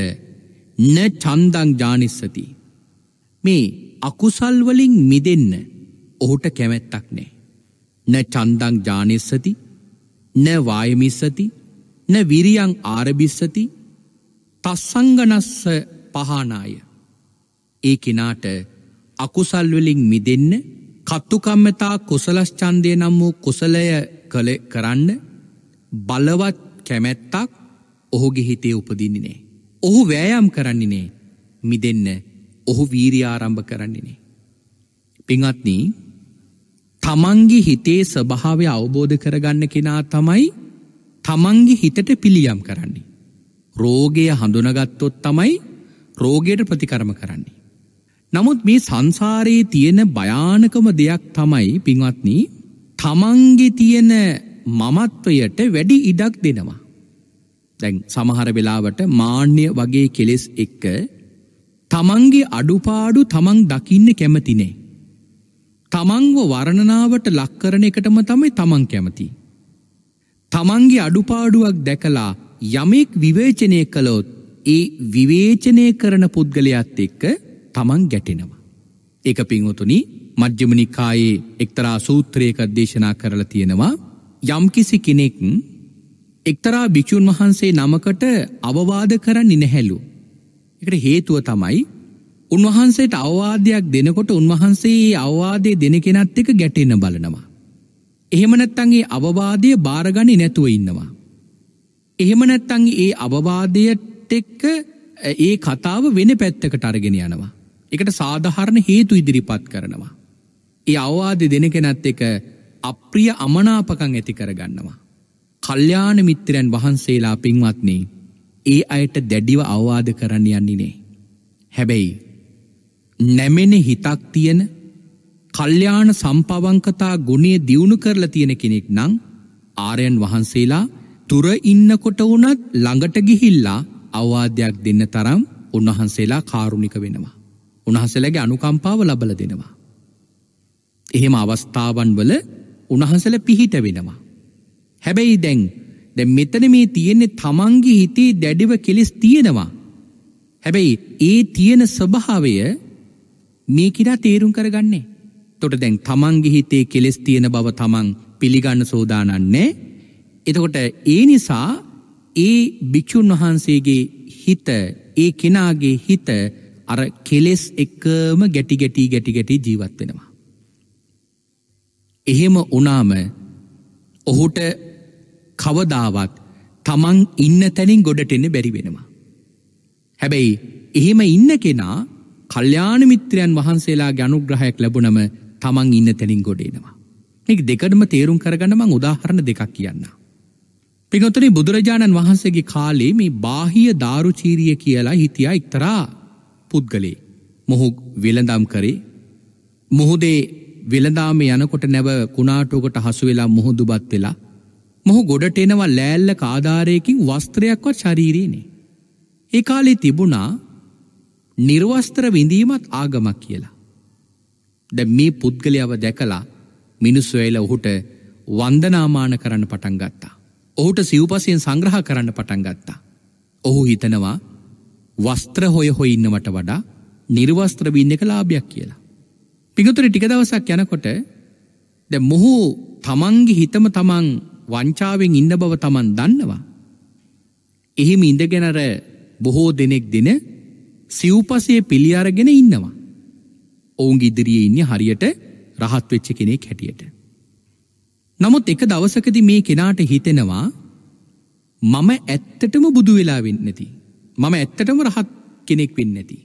න චන්දං ජානිස්සති. මේ අකුසල්වලින් මිදන්න ඔහුට කැමැත්තක් නෑ. න චන්දං ජානිස්සති න වායමිස්සති න විරියං ආරභිස්සති තස්සංගනස්ස පහනාය. ඒ කෙනාට අකුසල්වලින් මිදන්න කත්තුකම්මතා කුසලස්චන්දය නම් වූ කුසලය කළ කරන්න බලවත් කැමැත්තක් ඔහුගේ හිතේ උපදින්නේ. ඔහු වෑයම් කරන්නේනේ මිදන්න ඔහු වීරයාරම්භ කරන්නේනේ. පිංත්නී තමන්ගේ හිතේ ස්වභාවය අවබෝධ කරගන්න කෙනා තමයි තමන්ගේ හිතට පිළියම් කරන්නේ. රෝගය හඳුනගත්තොත් තමයි රෝගයට ප්‍රතිකරම කරන්නේ. නමුත් මේ සංසාරයේ තියෙන භයානකම දෙයක් තමයි පින්වත්නි තමන්ගෙ තියෙන මමත්වයට වැඩි ඉඩක් දෙනවා. දැන් සමහර වෙලාවට මාන්‍ය වගේ කෙලෙස් එක්ක තමන්ගේ අඩුපාඩු තමන් දකින්න කැමතිනේ. තමන්ව වරණනාවට ලක්කරන එකටම තමයි තමන් කැමති. තමන්ගේ අඩුපාඩුවක් දැකලා යමෙක් විවේචනය කළොත් ඒ විවේචනය කරන පුද්ගලයක්ත් එක්ක තමන් ගැටෙනවා. ඒක පින්වතුනි මජ්්‍යමනිකායේ එක්තරා සූත්‍රයක දේශනා කරලා තියෙනවා යම්කිසි කෙනෙක් එක්තරා භික්‍ෂූන් වහන්සේ නමකට අවවාද කරන්න නිනැහැලු. එකට හේතුව තමයි උන්වහන්සේට අවවාදයක් දෙනකොට උන්වහන්සේ අවවාදය දෙන කෙනත් එක ගැටෙන්න බලනවා. එහෙමනැත්තන්ගේ අවවාදය භාරගනි නැතුව ඉන්නවා. එහෙමනැත්තන් ඒ අවවාදයට එක්ක ඒ කතාව වෙන පැත්තකට අරගෙන යනවා. එකට සාධහරණ හේතු ඉදිරිපත් කරනවා. ඒ අවවාද දෙන කෙනත් එක අප්‍රිය අමනාපකං ඇති කරගන්නවා. කල්්‍යාන මිත්‍රයන් වහන්සේලා පින්වත්නේ ඒ අයට දැඩිව අවවාද කරන්න යන්නේ නේ. හැබැයි නැමෙන හිතක් තියෙන කල්්‍යාන සම්පවංකතා ගුණේ දියුණු කරලා තියෙන කෙනෙක් නං ආරයන් වහන්සේලා තුර ඉන්නකොට වනත් ළඟට ගිහිල්ලා අවවාධයක් දෙන්න තරම් උන්වහන්සේලා කාරුණික වෙනවා. උණහසලගේ අනුකම්පාව ලබල දෙනවා. එහෙම අවස්ථාවන් වල උණහසල පිහිට වෙනවා. හැබැයි දැන් දැ මෙතන මේ තියෙන්නේ තමන්ගේ හිතේ දැඩිව කෙලෙස් තියෙනවා. හැබැයි ඒ තියෙන ස්වභාවය මේ කිරා තේරුම් කරගන්නේ. තොට දැන් තමන්ගේ හිතේ කෙලෙස් තියෙන බව තමන් පිළිගන්න සෝදානන්නේ. එතකොට ඒ නිසා ඒ භික්‍ෂූන් වහන්සේගේ හිත ඒ කෙනාගේ හිත අර කෙලෙස් එකම ගැටි ගැටී ගැටි ගැටි ජීවත්වෙනවා. එහෙම උනාම ඔහුට කවදාවත් තමන් ඉන්න තැනින් ගොඩට එන්න බැරි වෙනවා. හැබැයි එහෙම ඉන්න කෙනා කල්්‍යාන මිත්‍රයන් වහන්සේලා ගනුග්‍රහයක් ලැබුණම තමන් ඉන්න තැනින් ගොඩේනවා. එක දෙකටම තේරුම් කරගන්නමං උදාහරණ දෙකක් කියන්න. පිගොතන බුදුරජාණන් වහන්සේගේ කාලේ මේ බාහිය දාරුචීරිය කියලා හිටියා එක්තරා පුද්ගලේ මොහු වෙළඳම් කරේ මොහුදේ වෙළදාම යනකොට නැව කුණාටුවකට හසු වෙලා මුහුදුබත් වෙලා මොහු ගොඩට එනවා ලෑල්ල කාධාරයකින් වස්ත්‍රයක්වත් ශරීරීනේ. ඒ කාලේ තිබුණා නිර්වස්ත්‍ර විඳීමත් ආගමක් කියලා. ද මේ පුද්ගලයාව දැකලා මිනිස්සු ඇයිල ඔහුට වන්දනාමාන කරන්න පටන් ගත්තා. ඔහුට සිව්පසයෙන් සංග්‍රහ කරන්න පටන් ගත්තා. ඔහු හිතනවා වස්ත්‍ර හොය හොයි ඉන්නවට වඩා නිර්වස්ත්‍ර බින්න එක ලාභයක් කියලා. පිඟතුර ටික දවසක් යනකොට ද මොහු තමන්ගේ හිතම තමන් වංචාවෙන් ඉන්න බව තමන් දන්නවා. එහෙම ඉඳගෙනර බොහෝ දෙනෙක් දෙන සිව්පසේ පිළි අරගෙන ඉන්නවා. ඔවුන් ඉදිරියේ ඉන්න හරියට රහත් වෙච්ච කෙනෙක් හැටියට. නමුත් එක දවසකදි මේ කෙනාට හිතෙනවා මම ඇත්තටම බුදු වෙලා වෙන්නති. මම ඇත්තටම රහත් කෙනෙක් වෙන්නති.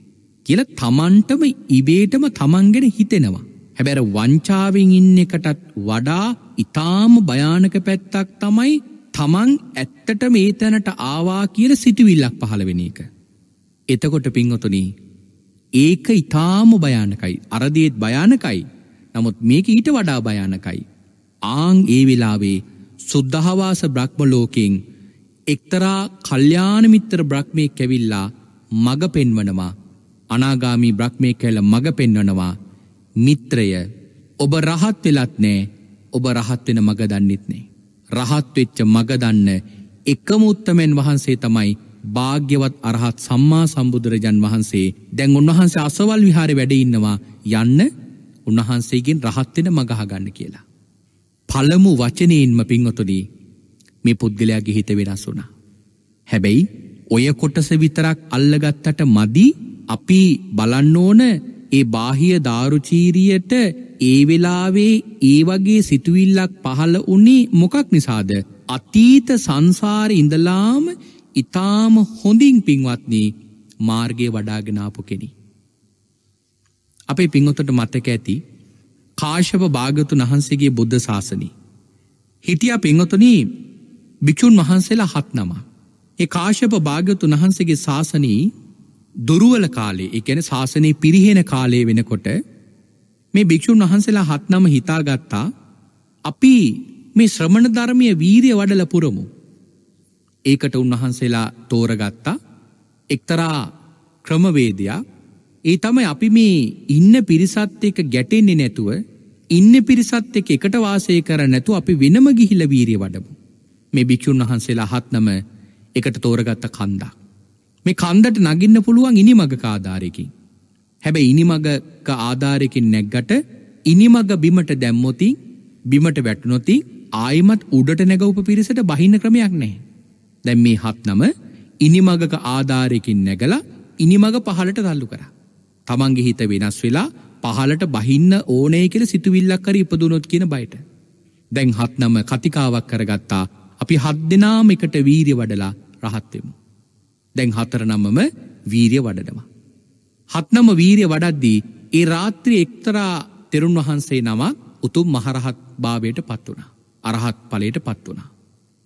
කියල තමන්ටම ඉබේටම තමන්ගෙන හිතෙනවා. හැබැර වංචාවෙන් ඉන්න එකටත් වඩා ඉතාම භයානක පැත්තක් තමයි තමන් ඇත්තට මේ තැනට ආවා කියල සිටවිල්ලක් පහළ වෙන එක. එතකොට පිංහතුනී ඒක ඉතාම භයානකයි අරදේත් භයානකයි නමුත් මේක ඊට වඩා භයානකයි. ආං ඒ වෙලාවේ සුද්ධහවාස බ්‍රහ්ම ලෝකෙන් එක්තරා කල්්‍යානමිත්‍ර බ්‍රහ්මය කැවිල්ලා මග පෙන්වනවා අනාගාමී බ්‍රහ්මය කැල මග පෙන්වනවා මිත්‍රය ඔබ රහත් වෙලත් නෑ ඔබ රහත්වෙන මගදන්නෙත් නේ. රහත්වෙච්ච මගදන්න එකමුත්තමෙන් වහන්සේ තමයි භාග්‍යවත් අරහත් සම්මා සම්බුදුරජන් වහන්සේ දැන් උන්වහන්සේ අසවල් විහාර වැඩඉන්නවා යන්න උන්වහන්සේගෙන් රහත්වෙන මගහගන්න කියලා. පළමු වචනයෙන්ම පින්වතුනී මේ පුද්ගලයාගේ හිත වෙනස් වුණා. හැබැයි ඔය කොටස විතරක් අල්ලගත්තට මදි අපි බලන්න ඕන ඒ බාහිය දාරුචීරියට ඒ වෙලාවේ ඒ වගේ සිතුවිල්ලක් පහළ වුණේ මොකක් නිසාද අතීත සංසාර ඉඳලාම ඉතාම හොඳින් පින්වත්නී මාර්ගය වඩාගෙනාපු කෙනෙ. අපේ පින්වොතට මතක ඇති කාශව භාගතුන් වහන්සේගේ බුද්ධ ශාසනී. හිටිය පින්වතුනී භික්‍ෂූන් වහන්සේලා හත් නමා. ඒ කාශප භාගතුන් වහන්සේගේ ශාසනී දුරුවල කාලේ එකන ශාසනය පිරිහෙන කාලය වෙනකොට මේ භික්‍ෂූන් වහන්සේලා හත්නම හිතාගත්තා අපි මේ ශ්‍රමණ ධර්මය වීරය වඩල පුරමු. ඒකට උන්වහන්සේලා තෝරගත්තා එක්තරා ක්‍රමවේදයා ඒ තමයි අපි මේ ඉන්න පිරිසත් එක ගැටෙන්නේ නැතුව ඉන්න පිරිසත් එක එකට වාසය කර නැතු අපි වෙනම ගිහිල වීරිය වඩමු. මේ භික්‍ෂූන් වහන්සේලා හත්නම එකට තෝරගත්ත කන්දා. මේ කන්දට නගින්න පුළුවන් ඉනිමගක ආධාරයකින්. හැබැ ඉනිමගක ආධාරයකින් නැග්ගට ඉනිමග බිමට දැම්මොතින් බිමට වැටනොති ආයමත් උඩට නැගවප පිරිසට බහින්න ක්‍රමයක් නෑ. දැන් මේ හත් නම ඉනිමගක ආධාරයකින් නැගලා ඉනිමග පහලට තල්ලු කරා. තමන්ගේ හිත වෙනස් වෙලා පහලට බහින්න ඕනේ කියලා සිතුවිල්ලක් කර ඉපදුනොත් කියන බයට. දැන් හත් නම කතිකාවක් කරගත්තා. අපි හත් දෙනාම එකට වීරිය වඩලා රහත් වෙමු. දැන් හතර නමම වීරිය වඩනවා. හත් නම වීරිය වඩද්දී ඒ රාත්‍රියේ එක්තරා තෙරුන් වහන්සේ නමක් උතුම් මහරහත් භාවයට පත් වුණා. අරහත් ඵලයට පත් වුණා.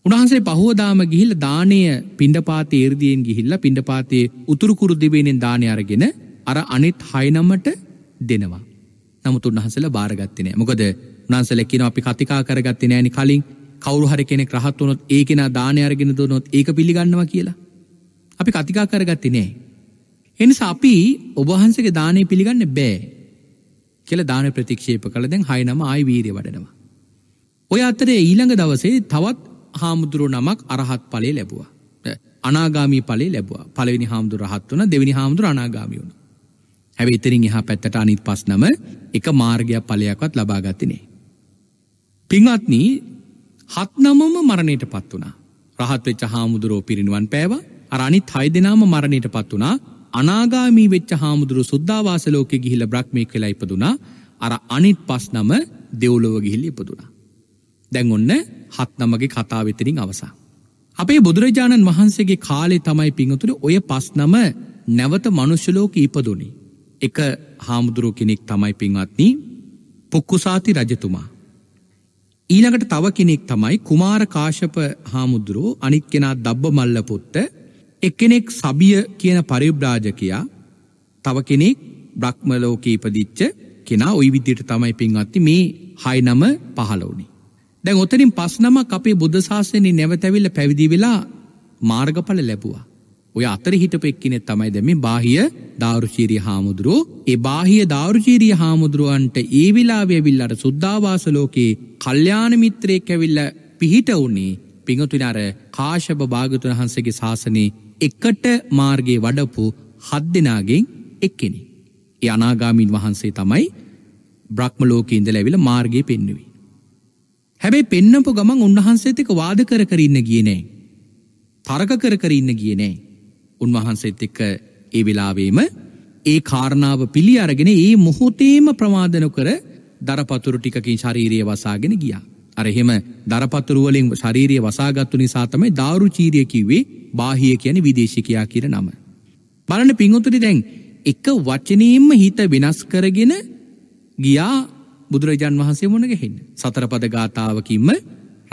උන්හන්සේ පහෝදාම ගිහිල් දානය පිණ්ඩපාත ඒර්දියෙන් ගිහිල්ල පිණ්ඩපාතයේ උතුරුකුරු දිවෙනෙන් දානය අරගෙන අර අනිත් හයිනමට දෙනවා. නමුත් උන්හන්සල භාරගත්තිනය මොකද උනාන්සලැකින අපි කතිකා කරගත්ති නෑනි කලින් කවරු හරි කෙනෙ ක්‍රහත්වනොත් ඒකෙන දානයරගෙන දනොත් ඒක පිළිගන්නවා කියලා. අපි කතිකා කරගත්ති නෑ. එනිසා අපි ඔබහන්සගේ දානය පිළිගන්න බෑ කියල දාන ප්‍රතික්ෂේප කළ දැන් හයිනම ආයි වීරය වඩනවා. ඔය අතරේ ඊළඟ දවසේ තවත් හාමුදුරුව නමක් අරහත් පලේ ලැබවා. අනාගාමී පලේ ලැබවා පලවෙනි හාමුදුර රහත් වන දෙවිනි හාමුදුර අනාගාමී වුණ. හැව ඉතිරින් එහා පැත්තට අනිත් පස් නම එක මාර්ගයක් පලයක්වත් ලබාගතිනේ. පිංවත්න හත්නමම මරණයට පත් වනා. රහත් වෙච්ච හාමුදුරෝ පිරිනිවන් පෑවා අරනිත් හයි දෙනාම මරණයට පත් වනා අනාගාමී වෙච්ච හාමුදුරු සුද්දාවාසලෝක ගිහිල බ්‍රක්්මය කෙලා ඉපදුනා අර අනිත් පස් නම දෙව්ලොව ගිහිල්ල ඉපදුනා. දැන් ඔන්න හත් නමගේ කතා වෙතරින් අවසා. අපේ බුදුරජාණන් වහන්සේගේ කාලේ තමයි පිංහතුර ඔය පස් නම නැවත මනුෂ්‍යලෝක ඉපදුනි. එක හාමුදුරුව කෙනෙක් තමයි පින්වත්නී පොක්කුසාති රජතුමා. ඊළඟට තව කෙනෙක් තමයි කුමාර කාශප හාමුදුරුව අනිත් කෙනා දබ්බ මල්ල පොත්ත එක්කෙනෙක් සබිය කියන පරිබ්‍රාජකයා තව කෙනෙක් බ්‍රක්්මලෝක ඉපදිච්ච කෙනා ඔයි විදියට තමයි පින්වත්ති මේ හයිනම පහලවනි. දැන් ඔතරින් පස්නමක් අපේ බුද්ධ ශාසනය නැවතැවිල්ල පැවිදි වෙලා මාර්ගඵල ලැබවා. ඔය අතර හිටපු එක්කිනෙ තමයි දැම බාහිය ධාරුචීරිය හාමුදුරුවෝ ඒ බාහිය ධාරුචීරිය හාමුදුරුවන්ට ඒ විලාවයවිල්ලට සුද්ධවාසලෝකයේ කල්්‍යාන මිත්‍රය කැවිල්ල පිහිට වුණේ පිඟතුනර කාශභ භාගතුන් වහන්සගේ ශාසනයේ එකට මාර්ගයේ වඩපු හත් දෙනාගෙන් එක්කෙනෙ. ඒ අනාගාමීන් වහන්සේ තමයි බ්‍රහ්මලෝක ඉඳ ලැවිල මාර්ගය පෙන්නුවී. හැබැයි පෙන්නපු ගමන් උන්වහන්සේතික වාද කර කරන්න ගියනේ. තරක කර කරන්න ගියනේ. උන්වහන්සේත් එක්ක ඒ වෙලාවේම ඒ කාරණාව පිළි අරගෙන ඒ මොහොතේම ප්‍රමාධන කර දරපතුරු ටිකකින් ශරීරය වසාගෙන ගියා. අරහෙම දරපතුරුවලින් ශරීරය වසාගත්තු නිසා තමයි දාරු චීරය කිව්වේ බාහිය කියන විදේශිකයා කියර නම. බලන පිංහොතුරි දැන් එක වචනීම්ම හිත වෙනස් කරගෙන ගියා බුදුරජාන් වහන්සේ මොන ගැහෙන්න. සතරපද ගාථාවකින්ම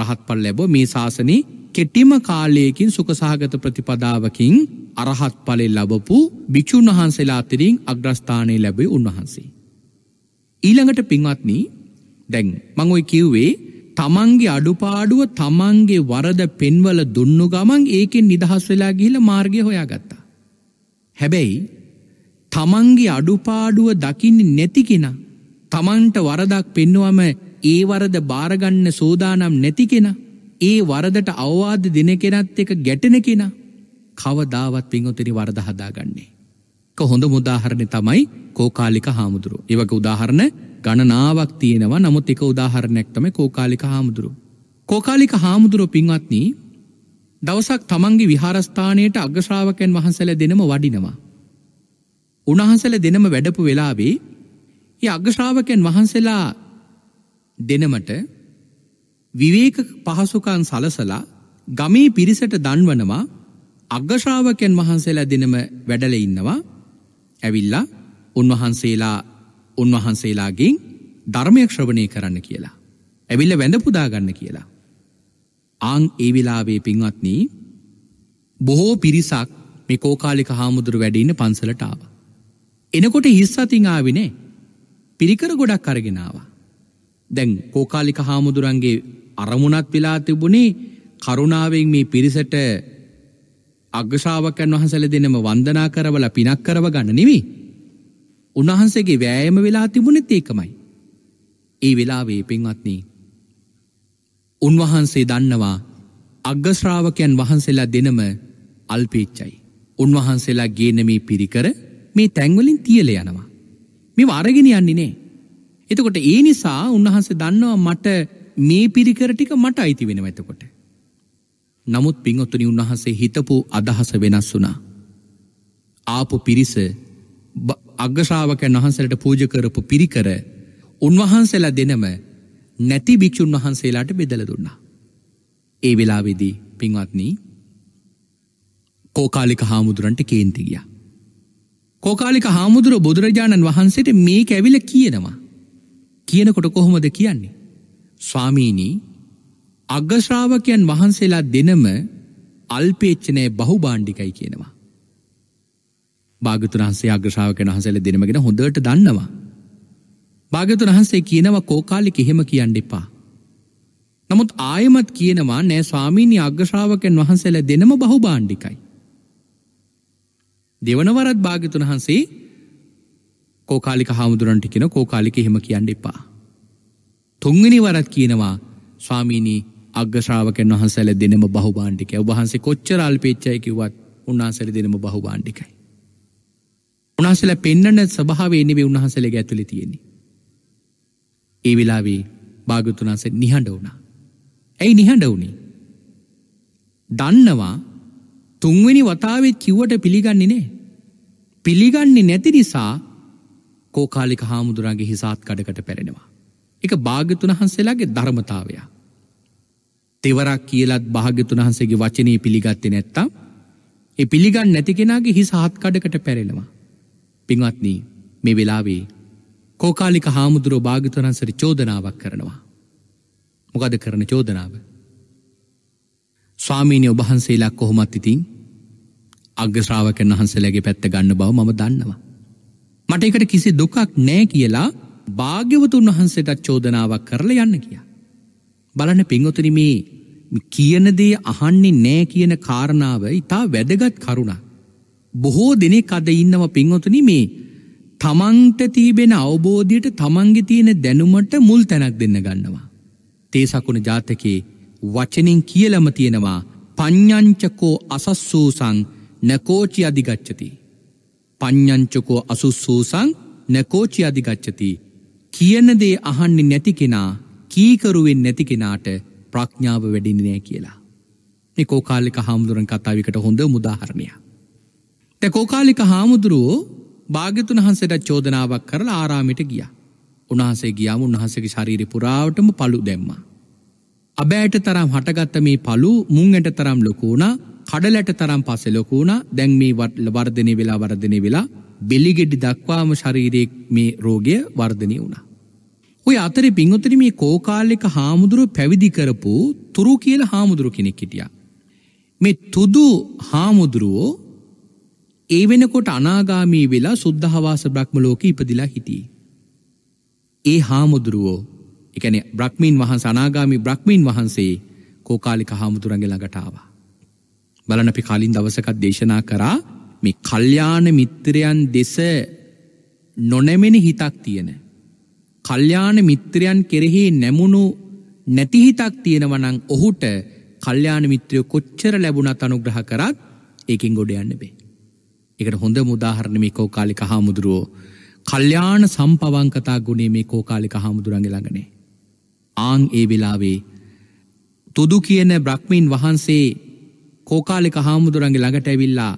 රහත්ඵල ලැබෝ මේ ශාසනයේ කෙටිම කාලයකින් සුකසහගත ප්‍රතිපදාවකින් අරහත් ඵලෙ ලැබපු භික්ෂුන් වහන්සේලා අතරින් අග්‍රස්ථානයේ ලැබුවේ උන්වහන්සේ. ඊළඟට පින්වත්නි දැන් මම ඔය කිව්වේ තමන්ගේ අඩුපාඩුව තමන්ගේ වරද පෙන්වල දුන්නු ගමන් ඒකෙන් නිදහස් වෙලා ගිහිල්ලා මාර්ගය හොයාගත්තා. හැබැයි තමන්ගේ අඩුපාඩුව දකින්නේ නැති කෙනා තමන්ට වරදක් පෙන්නුවම ඒ වරද භාරගන්න සෝදානම් නැති කෙන ඒ වරදට අවවාද දෙන කෙනත් එක ගැටෙන කෙන කවදාවත් පිංගොතිරි වරද හදාගන්නේ. හොඳ මුදාහරණය තමයි කෝකාලික හාමුදුරු. ඒවක උදාහරණ ගණනාවක් තියෙනවා නමුත් එක උදාහරණයක්ටම කෝකාලික හාමුදුරු. කෝකාලික හාමුදුරු පින්වත්නී දවසක් තමන්ගේ විහාරස්ථානයට අගශ්‍රාවකයන් වහන්සල දෙනම වඩිනවා. උණහන්සල දෙනම වැඩපු වෙලාවේ ඒ අගශ්‍රාවකයන් වහන්සේලා දෙනමට විවේක පහසුකම් සලසලා ගමේ පිරිසට දන්වනවා අගශ්‍රාවකයන් වහන්සේලා දෙනම වැඩල ඉන්නවා ඇවිල්ලා උන්වහන්සේලා උන්වහන්සේලාගෙන් ධර්මය ශ්‍රවණය කරන්න කියලා. ඇවිල්ල වැඳ පුදා ගන්න කියලා. ආං ඒ වෙලාවේ පින්වත්නි බොහෝ පිරිසක් මේ කෝකාලික හාමුදුරු වැඩ ඉන්න පන්සලට ආවා. එනකොට හිස් අතින් ආවිනේ පිරිකර ගොඩක් අරගෙනවා. දැන් කෝකාලික හාමුදුරන්ගේ අරමුණත් වෙලා තිබුණේ කරුණාවෙන් මේ පිරිසට අගශාවකයන් වහන්සල දෙනම වන්දනා කරවල පිනක් කරව ගන්න නෙවී. උන්වහන්සේගේ වෑයම වෙලා තිබුණෙත් ඒකමයි. ඒ වෙලාවේ පෙන්වත්නී. උන්වහන්සේ දන්නවා අග්ගශ්‍රාවකයන් වහන්සේලා දෙනම අල්පේච්චයි. උන්වහන්සේලා ගේනමී පිරිකර මේ තැන්වලින් තියල යනවා. මේ අරගෙන යන්නේ නෑ. එතකොට ඒ නිසා උන්වහන්සේ දන්නවා මට මේ පිරිකර ටික මට අයිති වෙන ඇතකොට. නමුත් පින්ඔතුනි උන්වහන්සේ හිතපු අදහස වෙනස් වුනා. ආපු පිරිස අග්‍රශාවකයන් වහන්සලට පූජකරපු පිරිකර උන්වහන්සේලා දෙනම නැති භික්‍ෂූන් වහන්සේලාට බෙදල දුන්නා. ඒ වෙලාවෙදී පින්වත්නී කෝකාලික හාමුදුරන්ට කේන්තිගියා. කෝකාලික හාමුදුර බුදුරජාණන් වහන්සේට මේ ඇවිල කියනවා. කියනකොට කොහොමද කියන්නේ. ස්වාමීණී අගශ්‍රාවකයන් වහන්සේලා දෙනම අල්පේච්චනය බහු බාණ්ඩිකයි කියනවා. භාගතුරහන්සේ අග්‍රශාවක වහසල දෙනමගෙන හොඳට දන්නවා. භාගතුන් වහන්සේ කියනවා කෝකාලි කිහෙම කියන්න එපා. නමුත් ආයමත් කියනවා නෑ ස්වාමීණී අග්‍රශාවකයන් වහන්සේලා දෙනම බහු බාණ්ඩිකයි. දෙවනවරත් භාගිතුන් වහන්සේ කෝකාලික හාමුදුරන්ටිකෙන කෝකාලික හෙම කියන්න එපා. තුංගනි වරත් කියනවා ස්වාමීණී අග්‍රශාවකෙන් වහන්සැල දෙනම බහු බාණ්ඩික උබහන්සේ කොච්චරල් පේච්චයකිවත් උන්නාසර දෙනම බහු බාණ්ඩිකයි. උනාසල පෙන්න්නන සභාවේනෙවේ උන්හන්සලෙ ඇතුළි තියෙන්නේ. ඒ වෙලාවේ භාගතුනාස නිහඬ වුණා. ඇයි නිහඬ වුණේ. දන්නවා තුන්වෙනි වතාවත් කිව්වට පිළිගන්නේ නෑ. පිළිගන්නේ නැති නිසා කෝකාලික හාමුදුරන්ගේ හිසාත් කඩකට පැරෙනවා. එක භාගතුන හන්සේලාගේ ධර්මතාවයා. තෙවරක් කියලත් භාගතුන හන්සේගේ වචනය පිළිගත්තේ නැත්තම් එ පිළිගන්න නැති කෙනගේ හිස හත්කඩකට පැරෙනවා. පින්වත්නී මේ වෙලාවේ කෝකාලික හාමුදුරුව භාගතුනන්සර චෝදනාවක් කරනවා. මොකද කරන චෝදනාව. ස්වාමීනය ඔබහන්සේලා කොහොමත් ඉතින් අග්‍රශ්‍රාවකන් වහන්සලගේ පැත්ත ගන්න බව මම දන්නවා. මට එකට කිසි දුකක් නෑ කියලා භාග්‍යවතුන් වහන්සේටත් චෝදනාවක් කරල යන්න කියා. බලන පින්වතන මේ කියනදේ අහන්නේ නෑ කියන කාරණාව ඉතා වැදගත් කරුණා. බොහෝ දෙනෙ කද ඉන්නව පින්වතන මේ තමන්ට තිබෙන අවබෝධයට තමන්ගෙ තියෙන දැනුමට මුල් තැනක් දෙන්න ගන්නවා. තේ සකුණ ජාතකයේ වචනින් කියලම තියෙනවා පඤ්ඥංචකෝ අසස්සූසං නකෝචි අධිගච්චති. පඤ්ඥංචකෝ අසුස්සූසං නකෝචි අධිගච්චති. කියනදේ අහන්නෙ නැතිකෙනා කීකරුවෙන් නැතිකෙනාට ප්‍රඥාව වැඩිනිනෑ කියලා. කෝකාලික හාමුදුරන් කතාවිකට හොඳ මුදාහරණය. තැ කෝකාලික හාමුදුරුවෝ භාගතුන් වහන්සට චෝදනාවක් කරලා ආරාමිට ගිය. උන්හන්සේ ගියාම උන්හන්සගේ ශරීරි පුරාවටම පලු දැම්මා. අබෑට තරම් හටගත්ත මේ පලු මුං ඇට තරම් ලොකුණා කඩලට තරම් පස්සෙ ලොකුණා දැන් මේ වටල වර්ධනය වෙලා වර්ධනය වෙලා බෙලිගෙඩි දක්වාම ශරීරයෙක් මේ රෝගය වර්ධනය වුණා. ඔය අතර පිංහොතර මේ කෝකාල්ලික හාමුදුරුව පැවිදි කරපු තුරු කියල හාමුදුරු කෙනෙක් හිටිය. මේ තුදු හාමුදුරුවෝ ඒ වෙනකොට අනාගාමී වෙලා සුද්ධහවාස බ්‍රහ්මලෝක ඉපදිලා හිටිය. ඒ හාමුදුරුවෝ එකන බ්‍රක්්මීන් වහන් සනාගාමි බ්‍රක්්මීන් වහන්සේ කෝකාලික හාමුදුරගේ ළඟටාවා. බලන අපි කලින් දවසකත් දේශනා කරා මේ කල්්‍යාන මිත්‍රයන් දෙස නොනැමෙන හිතක් තියෙන. කල්්‍යාන මිත්‍රයන් කෙරෙහි නැමුණු නැතිහිතක් තියෙනවනං ඔහුට කල්්‍යාන මිත්‍රයෝ කොච්චර ලැබුණත් අනුග්‍රහ කරත් ඒකින් ගොඩ යන්න බේ. එකට හොඳ මුදාහරණමි කෝකාලික හාමුදුරුවෝ කල්්‍යාන සම්පවංකතා ගුණේ මේ කෝකාලික හාමුදුරන්ගේ ළඟනේ. ආං ඒ වෙලාවේ තුදු කියන බ්‍රහ්මීන් වහන්සේ කෝකාලික හාමුදුරන්ගේ ළඟට ඇවිල්ලා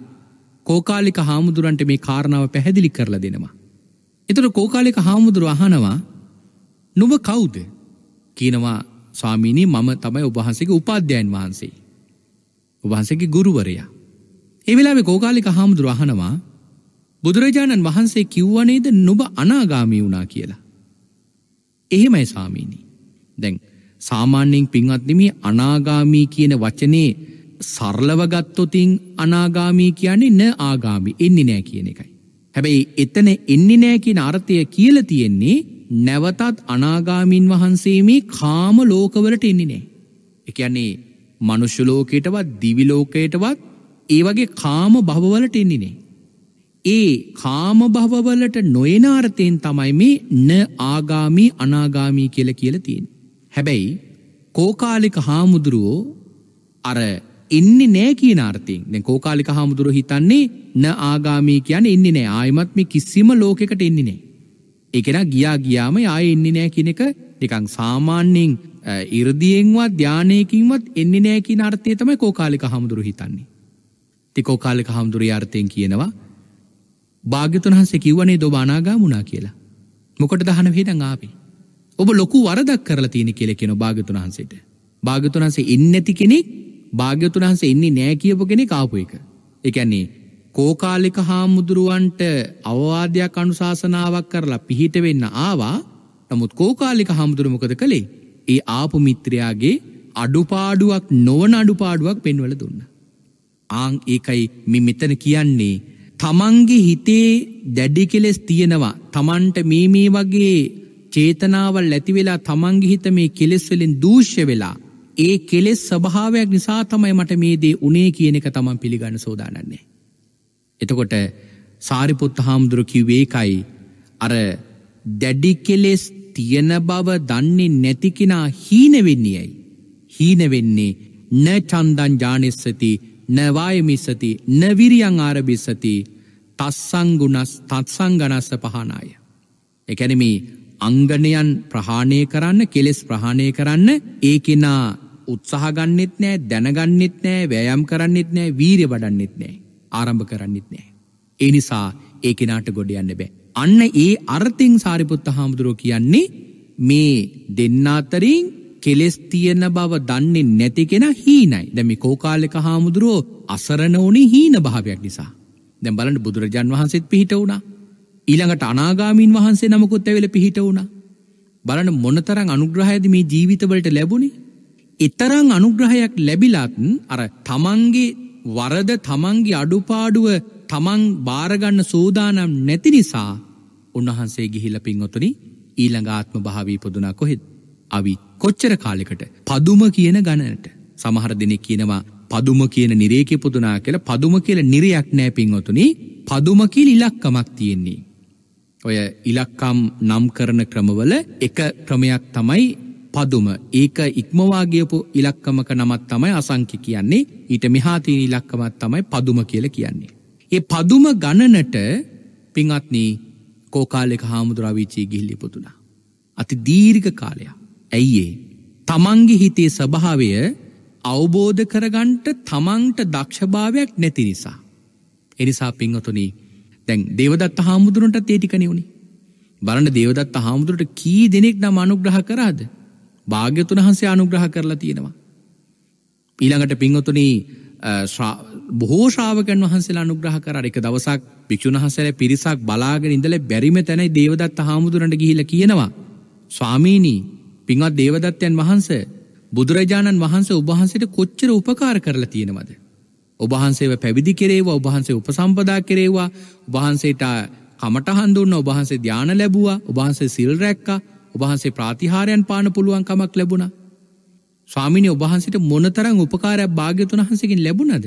කෝකාලික හාමුදුරන්ට මේ කාරණාව පැහැදිලි කරලා දෙනවා. එතට කෝකාලික හාමුදුරු අහනවා නොව කවුද කියනවා ස්වාමීනී මම තමයි ඔබහන්සේගේ උපාධ්‍යයන් වහන්සේ. ඔබහන්සේගේ ගුරුවරයා. එවෙලාවෙ කෝකාලික හාමුදුරු අහනවා බුදුරජාණන් වහන්සේ කිව්වනේද නොබ අනාගාමී වුණා කියලා. එහෙමයි ස්වාමීනී. දැන් සාමාන්‍යයෙන් පින්වත්නි මේ අනාගාමී කියන වචනේ සරලව ගත්තොතින් අනාගාමී කියන්නේ න ආගාමී එන්නේ නැහැ කියන එකයි. හැබැයි එතන එන්නේ නැහැ කියන අර්ථය කියලා තියෙන්නේ නැවතත් අනාගාමීන් වහන්සේ මේ කාම ලෝකවලට එන්නේ නැහැ. ඒ කියන්නේ මනුෂ්‍ය ලෝකයටවත් දිවි ලෝකයටවත් ඒ වගේ කාම භවවලට එන්නේ නැහැ. ඒ කාම භවවලට නොයන අර්ථයෙන් තමයි මේ න ආගාමී අනාගාමී කියලා කියලා තියෙන්නේ. හැබැයි කෝකාලික හාමුදුරුවෝ අර එන්න නෑ කියන අර්ථයෙන් දැන් කෝකාලික හාමුදුරුවෝ හිතන්නේ න ආගාමී කියන්නේ එන්නේ නෑ ආයෙමත් මේ කිසිම ලෝකයකට එන්නේ නෑ. ඒ කෙනා ගියා ගියාම ආයෙ එන්නේ නෑ කියන එක නිකන් සාමාන්‍යයෙන් 이르දියෙන්වත් ධානයකින්වත් එන්නේ නෑ කියන අර්ථය තමයි කෝකාලික හාමුදුරුවෝ හිතන්නේ. ඉතින් කෝකාලික හාමුදුරුවෝ අර්ථයෙන් කියනවා භාග්‍යතුන් හන්සේ කිව්වනේ දොබ අනාගාමුණා කියලා. මොකටද හන වේදන් ආවේ? ඔබ ලොකු වරදක් කරලා තියෙන කියල කියෙන භාගතුන් වහන්සේට. භාගතුන් වහන්සේ ඉන්න ඇති කෙනෙක් භාග්‍යතුන් වහන්සේ එන්නේ නෑ කියපු කෙනෙ කාපු එක. එකන්නේ කෝකාලික හාමුදුරුවන්ට අවවාධයක් අනුශාසනාවක් කරලා පිහිට වෙන්න ආවා නමුත් කෝකාලික හාමුදුරුමොකද කළේ ඒ ආපු මිත්‍රයාගේ අඩුපාඩුවක් නොවන අඩුපාඩුවක් පෙන්වල දුන්න. ආං ඒකයි මෙ මෙතන කියන්නේ තමන්ගේ හිතේ දැඩි කෙලෙස් තියෙනවා තමන්ට මේ මේ වගේ චේතනාවල් ඇතිවෙලා තමන්ගිහිත මේ කෙලෙස්වලින් දූශ්‍ය වෙලා ඒ කෙලෙස් ස්වභාවයක් නිසා තමයි මට මේ දේ උනේ කියන එක තමන් පිළිගන්න සෝදානන්නේ. එතකොට සාරිපුත් හාමුදුරු කිව්වේ ඒකයි අර දැඩි කෙලෙස් තියෙන බව දන්නේ නැති කෙනා හීන වෙන්නේ ඇයි? හීන වෙන්නේ න චන්දං ඥානෙස්සති න වායමිසති න විරියං ආරබිසති තස්සං ගුණස් තත්සං ගණස්ස පහනාය. ඒ කියන්නේ මේ අංගනයන් ප්‍රහාණය කරන්න කෙලෙස් ප්‍රහාණය කරන්න ඒ කෙනා උත්සාහගන්නෙත් නෑ දැනගන්නෙත් නෑ වෑයම් කරන්නෙත් නෑ වීරය වඩන්නෙත් නෑ ආරම්භ කරන්නෙත් නෑ. ඒ නිසා ඒ කෙනාට ගොඩ යන්න බෑ. අන්න ඒ අර්ථං සාරිපුත්ත හාමුදුරුව කියන්නේ මේ දෙන්නාතරින් කෙලෙස් තියෙන බව දන්නේ නැති කෙන හීනයි. දැන් මේ කෝකාලික හාමුදුරුව අසරණ වුණේ හීන භාවයක් නිසා. දැන් බලන්න බුදුරජාන් වහන්සේත් පිහිට වුණා. ඊළඟට අනාගාමීන් වහන්සේ නමකුත් ඇවෙල පිහිට වුණ. බලන මොනතරං අනුග්‍රහයද මේ ජීවිතවලට ලැබුණේ. එතරං අනුග්‍රහයක් ලැබිලත්න් අර තමන්ගේ වරද තමන්ගේ අඩුපාඩුව තමන් භාරගන්න සූදානම් නැති නිසා උන්වහන්සේ ගිහිල පින්ඔතුනි ඊළඟාත්ම භාවී පුදුනා කොහෙද. අවි කොච්චර කාලෙකට පදුම කියන ගණනට සමහර දෙනෙ කියනවා පදුම කියන නිරේකෙ පුදුනා කියලා පදුම කියල නිරයක් නෑ පින්ඔතුනි පදුම කියල ඉලක්කමක් තියෙන්නේ. ඔය ඉලක්කම් නම් කරන ක්‍රමවල එක ක්‍රමයක් තමයි පදුම ඒක ඉක්මවාගියපු ඉලක්කමක නමත් තමයි අසංකි කියන්නේ ඊට මෙහාතීන ඉලක්කමත් තමයි පදුම කියල කියන්නේ. ඒ පදුම ගණනට පිංහත්නී කෝකාලෙක හාමුදුරාවිචී ගිහිල්ලිපුතුනා. අති දීර්ඝ කාලයක්. ඇයිඒ. තමන්ගි හිතේ ස්වභාවය අවබෝධ කරගන්ට තමන්ට දක්ෂභාවයක් නැති නිසා. එනිසා පිංහතුනී තැන් දේවදත් හාමුදුරන්ට තේටිකනෙවුණේ බලන්න දේවදත් හාමුදුරට කී දෙනෙක් නම් අනුග්‍රහ කරාද භාග්‍යතුන් වහන්සේ අනුග්‍රහ කරලා තියෙනවා ඊළඟට පිංහතුනී බොහෝ ශ්‍රාවකන් වහන්සේලා අනුග්‍රහ කර එක දවසක් භික්ෂුන් වහන්සේලා පිරිසක් බලාගෙන ඉඳලා බැරිම තැනයි දේවදත් හාමුදුරන්ට ගිහිල්ලා කියනවා ස්වාමීනි පින්වත් දේවදත්තයන් වහන්ස බුදුරජාණන් වහන්සේ උබහන්සට කොච්චර උපකාර කරලා තියෙනවද ඔබහන්සේව පැවිදි කෙරේවා ඔබහන්සේ උපසම්පදා කෙරේවා ඔබහන්සේට කමටහන් දුන්න ඔබහන්සේ ධ්‍යාන ලැබුවා ඔබහන්සේ සිල් රැක්කා ඔබහන්සේ ප්‍රාතිහාරයන් පාන පුළුවන් කමක් ලැබුණා ස්වාමිනි ඔබහන්සට මොනතරං උපකාරයක් භාග්‍යතුන් වහන්සකින් ලැබුණද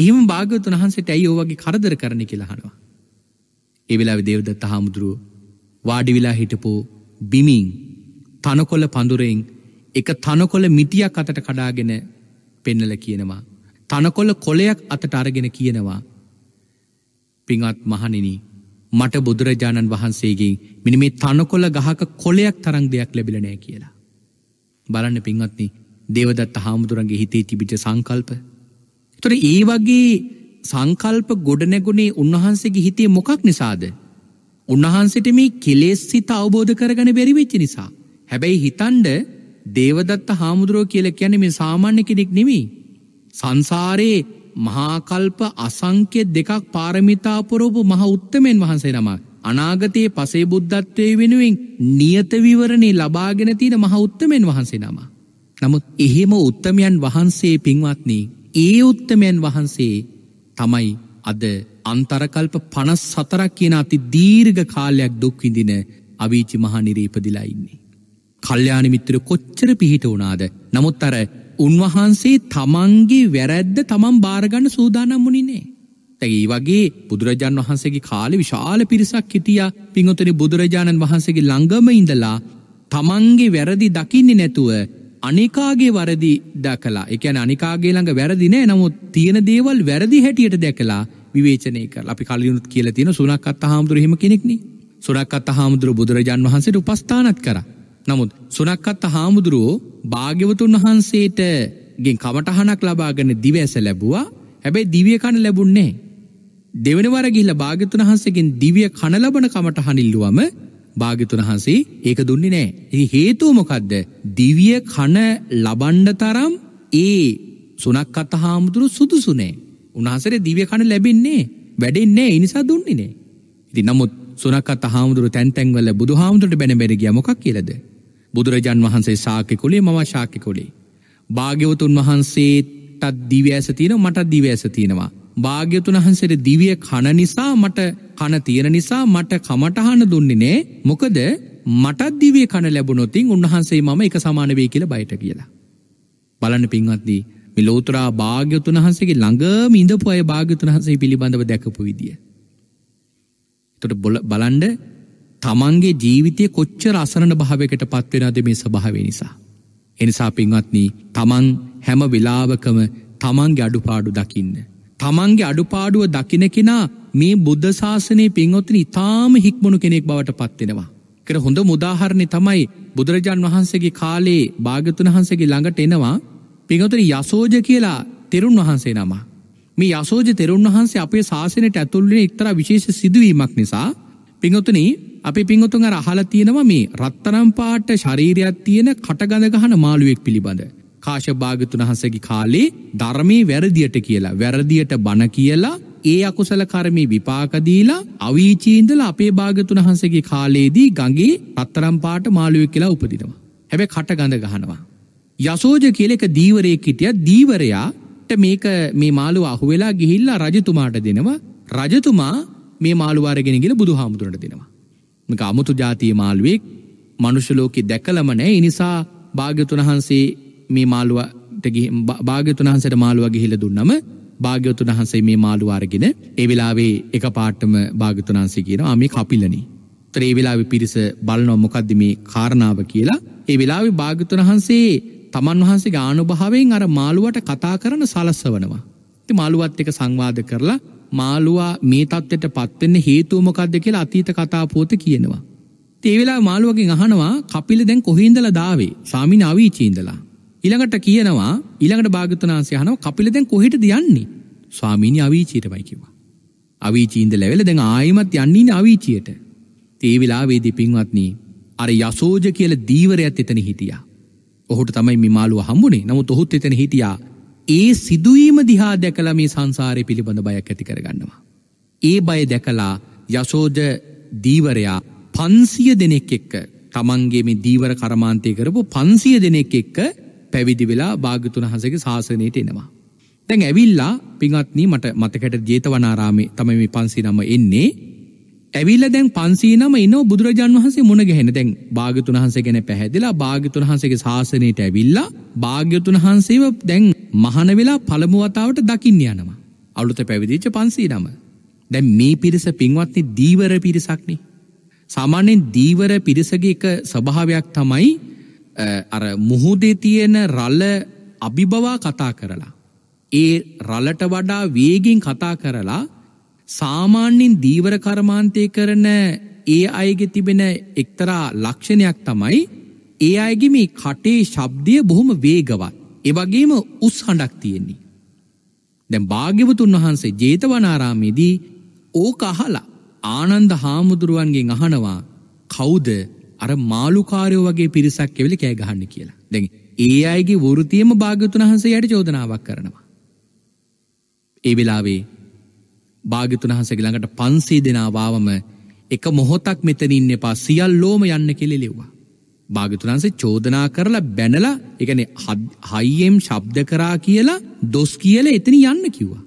එහෙම භාග්‍යතුන් වහන්සට ඇයි ඕවගේ කරදර කරණ කියලාහනවා එවෙලා විදේවද තහාමුදුරුව වාඩිවිලා හිටපෝ බිමින් තනකොල පඳුරෙන් එක තනකොල මිටියක් අතට කඩාගෙන පෙන්නල කියනවා තනකොළ කොලයක් අතට අරගෙන කියනවා. පිංවත් මහනිනි මට බුදුරජාණන් වහන්සේගෙන් මිනි මේ තනකොළ ගහක කොලයක් තරං දෙයක් ලැබිලනෑ කියලා. බලන්න පිංවත්නි දේවදත් හාමුදුරන්ගේ හිතේ තිබිට සංකල්ප. තොර ඒ වගේ සංකල්ප ගොඩනැගුණේ උන්වහන්සේගේ හිතේ මොකක් නිසාද. උන්වහන්සට මේ කෙලෙස් සිත අවබෝධ කරගන බැරිවෙච්චි නිසා. හැබැයි හිතන්ඩ දේවදත්ත හාමුදුරුව කියල කියන්නේ මේ සාමාන්‍ය කෙනෙක් නෙමී සංසාරයේ මහාකල්ප අසංක්‍ය දෙකක් පාරමිතාපොරෝපු මහ උත්තමෙන් වහන්සේ නමක්. අනාගතයේ පසේ බුද්ධත්වය වෙනුවෙන් නියත විවරණේ ලබාගෙන තියෙන මහ උත්තමෙන් වහන්සේ නම. නමුත් එහෙම උත්තමයන් වහන්සේ පින්වත්නි ඒ උත්තමයන් වහන්සේ තමයි අද අන්තරකල්ප පනස් සතරක් කියන අති දීර්ඝ කාලයක් දුක්විඳින අවීචි මහා නිරේපදිලා ඉන්නේ. කල්්‍යාන මිත්‍ර කොච්චර පිහිට වුණාද නමුත් අර උන්වහන්සේ තමන්ගේ වැරැද්ද තමන් භාරගන්න සූදානම් මුනිනේ. ඒ වගේ බුදුරජාන් වහන්සේගේ කාලෙ විශාල පිරිසක් හිටිය පිංහොතන බුදුරජාණන් වහන්සේගේ ළඟම ඉඳලා තමන්ගේ වැරදි දකින්නේ නැතුව අනිකාගේ වරදි දකලා එකන අනිකාගේ ළඟ වැරදි නෑ නමුත් තියෙන දේවල් වැරදි හැටියට දැකලා විවේචනය කර අපි කලියුණුත් කියල තියෙන සුනක් අත් හාමුදුරහෙම කෙනෙක්නේ සුනක් අත් හාමුදුර බුදුරජාන් වහන්සට උපස්ථානත් කරා නමුත් සුනක්කත්ත හාමුදුරුවෝ භාග්‍යවතුන් වහන්සේට ගෙන් කමටහනක් ලබාගෙන දිවඇස ලැබවා හැබැයි දිවිය කණ ලැබුන්නේ. දෙවනවර ගිහිල භාගතුන් වහන්සේගෙන් දිවිය කණ ලබන කමට හනිල්ලුවම භාගතුන් වහන්සේ ඒක දුන්නේ නෑ. එහි හේතුවමොකක්ද දිවිය කණ ලබන්ඩ තරම් ඒ සුනක් අත හාමුදුරු සුදුසුනේ. උන්හසරේ දිවිය කණ ලැබෙන්නේ වැඩෙන්නේ ඉනිසා දුන්නේ නෑ. ඉති නමුත් සුනක් අත හාමුදුරු තැන්තැන්වල බුදු හාමුදුරට බැනබැරගිය මොකක් කියලද. බුදුරජන් වහන්සේ ශාක්‍ය කොලේ මව ශාක්‍ය කොලේ. භාග්‍යවතුන් වහන්සේටත් දිවඇස තියෙන මටත් දිවඇස තියෙනවා. භාග්‍යතුන් වහන්සේට දිවිය කණ නිසා මට කණ තියෙන නිසා මට කමටහන දුන්නිනේ මොකද මටත් දිවේ කණ ලැබුණොතින් උන්වහන්සේ මම එක සමාන වේ කියල බයිට කියලා. බලන්න පින්වත්දී මිලෝතරා භාග්‍යතුන් වහන්සේගේ ළඟම ඉඳපු අය භාග්‍යතුන් වහන්සේ පිළිබඳව දැකපු විදිිය. තොට බලන්ඩ තමන්ගේ ජීවිතය කොච්චර අසරණ භාවකට පත්වෙනද මේ ස්භාව නිසා. එනිසා පින්වත්නී තමන් හැම වෙලාවකම තමන්ගේ අඩුපාඩු දකින්න. තමන්ගේ අඩුපාඩුව දකින කෙනා මේ බුද්ධ ශාසනය පින්වත්න ඉතාම හික්මුණු කෙනෙක් බවට පත්වෙනවා. කර හොඳ මුදාහරණය තමයි බුදුරජාන් වහන්සේගේ කාලේ භාගතුන් වහන්සේගේ ළඟට එනවා පිඟතුර යසෝජ කියලා තෙරුන් වහන්සේ නම. මේ යසෝජ තෙරුන් වහන්සේ අපේ ශාසනයට ඇතුල්ලෙන එක්තර විශේෂ සිදුවීමක් නිසා පිඟතුනේ අපි පිංහතුන් රහල තියෙනවා මේ රත්තරම් පාට ශරීරයක් තියෙන කටගඳ ගහන මාළුවෙක් පිළිබඳ. කාශ භාගතුන හසගේ කාලේ ධර්මී වැරදියට කියලා වැරදියට බණ කියලා ඒ අකුසල කරමී විපාකදීලා අවීචීන්දල අපේ භාගතුන හන්සගේ කාලයේදී ගගේ අත්තරම් පාට මාළුව කියලා උපදිනවා. හැබැ කට ගඳ ගහනවා. යසෝජ කියලෙක දීවරය කිටිය දීවරයාට මේක මේ මාළුව අහුවෙලා ගිහිල්ලා රජතුමාට දෙනවා රජතුමා මේ මාළුවාරගෙනගෙන බුදු හාමුදුරට දෙනවා. මේක අමුතු ජාතිය මාළුවෙක් මනුෂ්‍යලෝකෙ දැකලම නෑ එනිසා භාග්‍යතුන් වහන්සේ මේ මාළුවට භාග්‍යතුන් වහන්සේට මාළුවා ගිහිල්ලා දුන්නම භාග්‍යතුන් වහන්සේ මේ මාළුවා අරගෙන ඒ වෙලාවේ එකපාරටම භාග්‍යතුන් වහන්සේ කියනවා මේ කපිලනි. ඒතර ඒ වෙලාවේ පිරිස බලනවා මොකද්ද මේ කාරණාව කියලා. ඒ වෙලාවේ භාග්‍යතුන් වහන්සේ තමන් වහන්සේගේ ආනුභාවයෙන් අර මාළුවට කතා කරන සලස්වනවා. ඉතින් මාළුවත් එක්ක සංවාද කරලා මාළුවා මේ තත්ත්වයට පත්වෙන්න හේතුවමකක්ද කියලා අතීත කතාපෝත කියනවා. ඒවෙලා මාළුවකින් අහනවා කපිල දැන් කොහින්දල දාවේ සාමින අවීචීන්දලා. ඉළඟට කියනවා ඉළඟට භාගතනාන්සේ හනව කපිල දැන් කොහිට දයන්නේ ස්වාමීනි අවීචීටමයි කිවා. අවීචීන්ද ලැවෙල දැන් ආයමත් යන්නේන අවීචියයට. තේවෙලා වේදි පින්වත්නී අර යසෝජ කියල දීවරයත් එතන හිටියා. ඔහුට තමයි මිමාලුව හම්බුණේ නමුත් ඔහුත් එතන හිටියා ඒ සිදුවීම දිහා දැකලා මේ සංසාරය පිළිබඳ බයක් ඇති කරගන්නවා. ඒ බය දැකලා යශෝජ දීවරයා පන්සිය දෙනෙක් එක්ක තමන්ගේ මේ දීවර කරමාන්තය කරපු පන්සිය දෙනෙක් එක්ක පැවිදි වෙලා භාගතුන හසගේ ශාසනයට එනවා. දැන් ඇවිල්ලා පිංහත්නී මට මතකට ජේතවනාරාමේ තම මේ පන්සි නම එන්නේ ඇවිල්ල දැන් පන්සීනම ඉනෝ බුදුරජන් වහන්සේ මුණ ගැහෙන දැන් භාගතුන් වහන්සේ ගැන පැහැදිලා භාගතුන් වහන්සේගේ ශාසනයට ඇවිල්ලා භාග්‍යතුන් වහන්සේව දැන් මහන වෙලා පළමු වතාවට දකින්න යනවා. අලුත පැවිදිච්ච පන්සීනම. දැන් මේ පිරිස පින්වත්නි දීවර පිරිසක්නේ. සාමාන්‍යයෙන් දීවර පිරිසගේ එක ස්වභාවයක් තමයි අර මුහුදේ තියෙන රළ අභිබවා කතා කරලා. ඒ රළට වඩා වේගෙන් කතා කරලා සාමාන්‍යයෙන් දීවර කර්මාන්තය කරන ඒ අයගේ තිබෙන එක්තරා ලක්ෂණයක් තමයි ඒ අයගේ මේ කටේ ශබ්දය බොහොම වේගවත්. එවගේම උස් හඬක් තියෙන්නේ. දැන් භාග්‍යවතුන් වහන්සේ ජේතවනාරාමේදී ඕක අහලා ආනන්ද හාමුදුරුවන්ගෙන් අහනවා කවුද අර මාළුකාරයෝ වගේ පිරිසක් එවිල කෑ ගහන්නේ කියලා. දැන් ඒ අයගේ වෘතියම භාග්‍යවතුන් වහන්සේට චෝදනාවක් කරනවා. ඒ වෙලාවේ භාගිතුන් වහන්සේ ළඟට 500 දෙනා වාවම එක මොහොතක් මෙතනින් එපා සියල්ලෝම යන්න කියලා ලෙව්වා. භාගිතුන් වහන්සේ චෝදනා කරලා බැනලා ඒ කියන්නේ හයියෙන් ශබ්ද කරා කියලා දොස් කියලා එතන යන්න කිව්වා.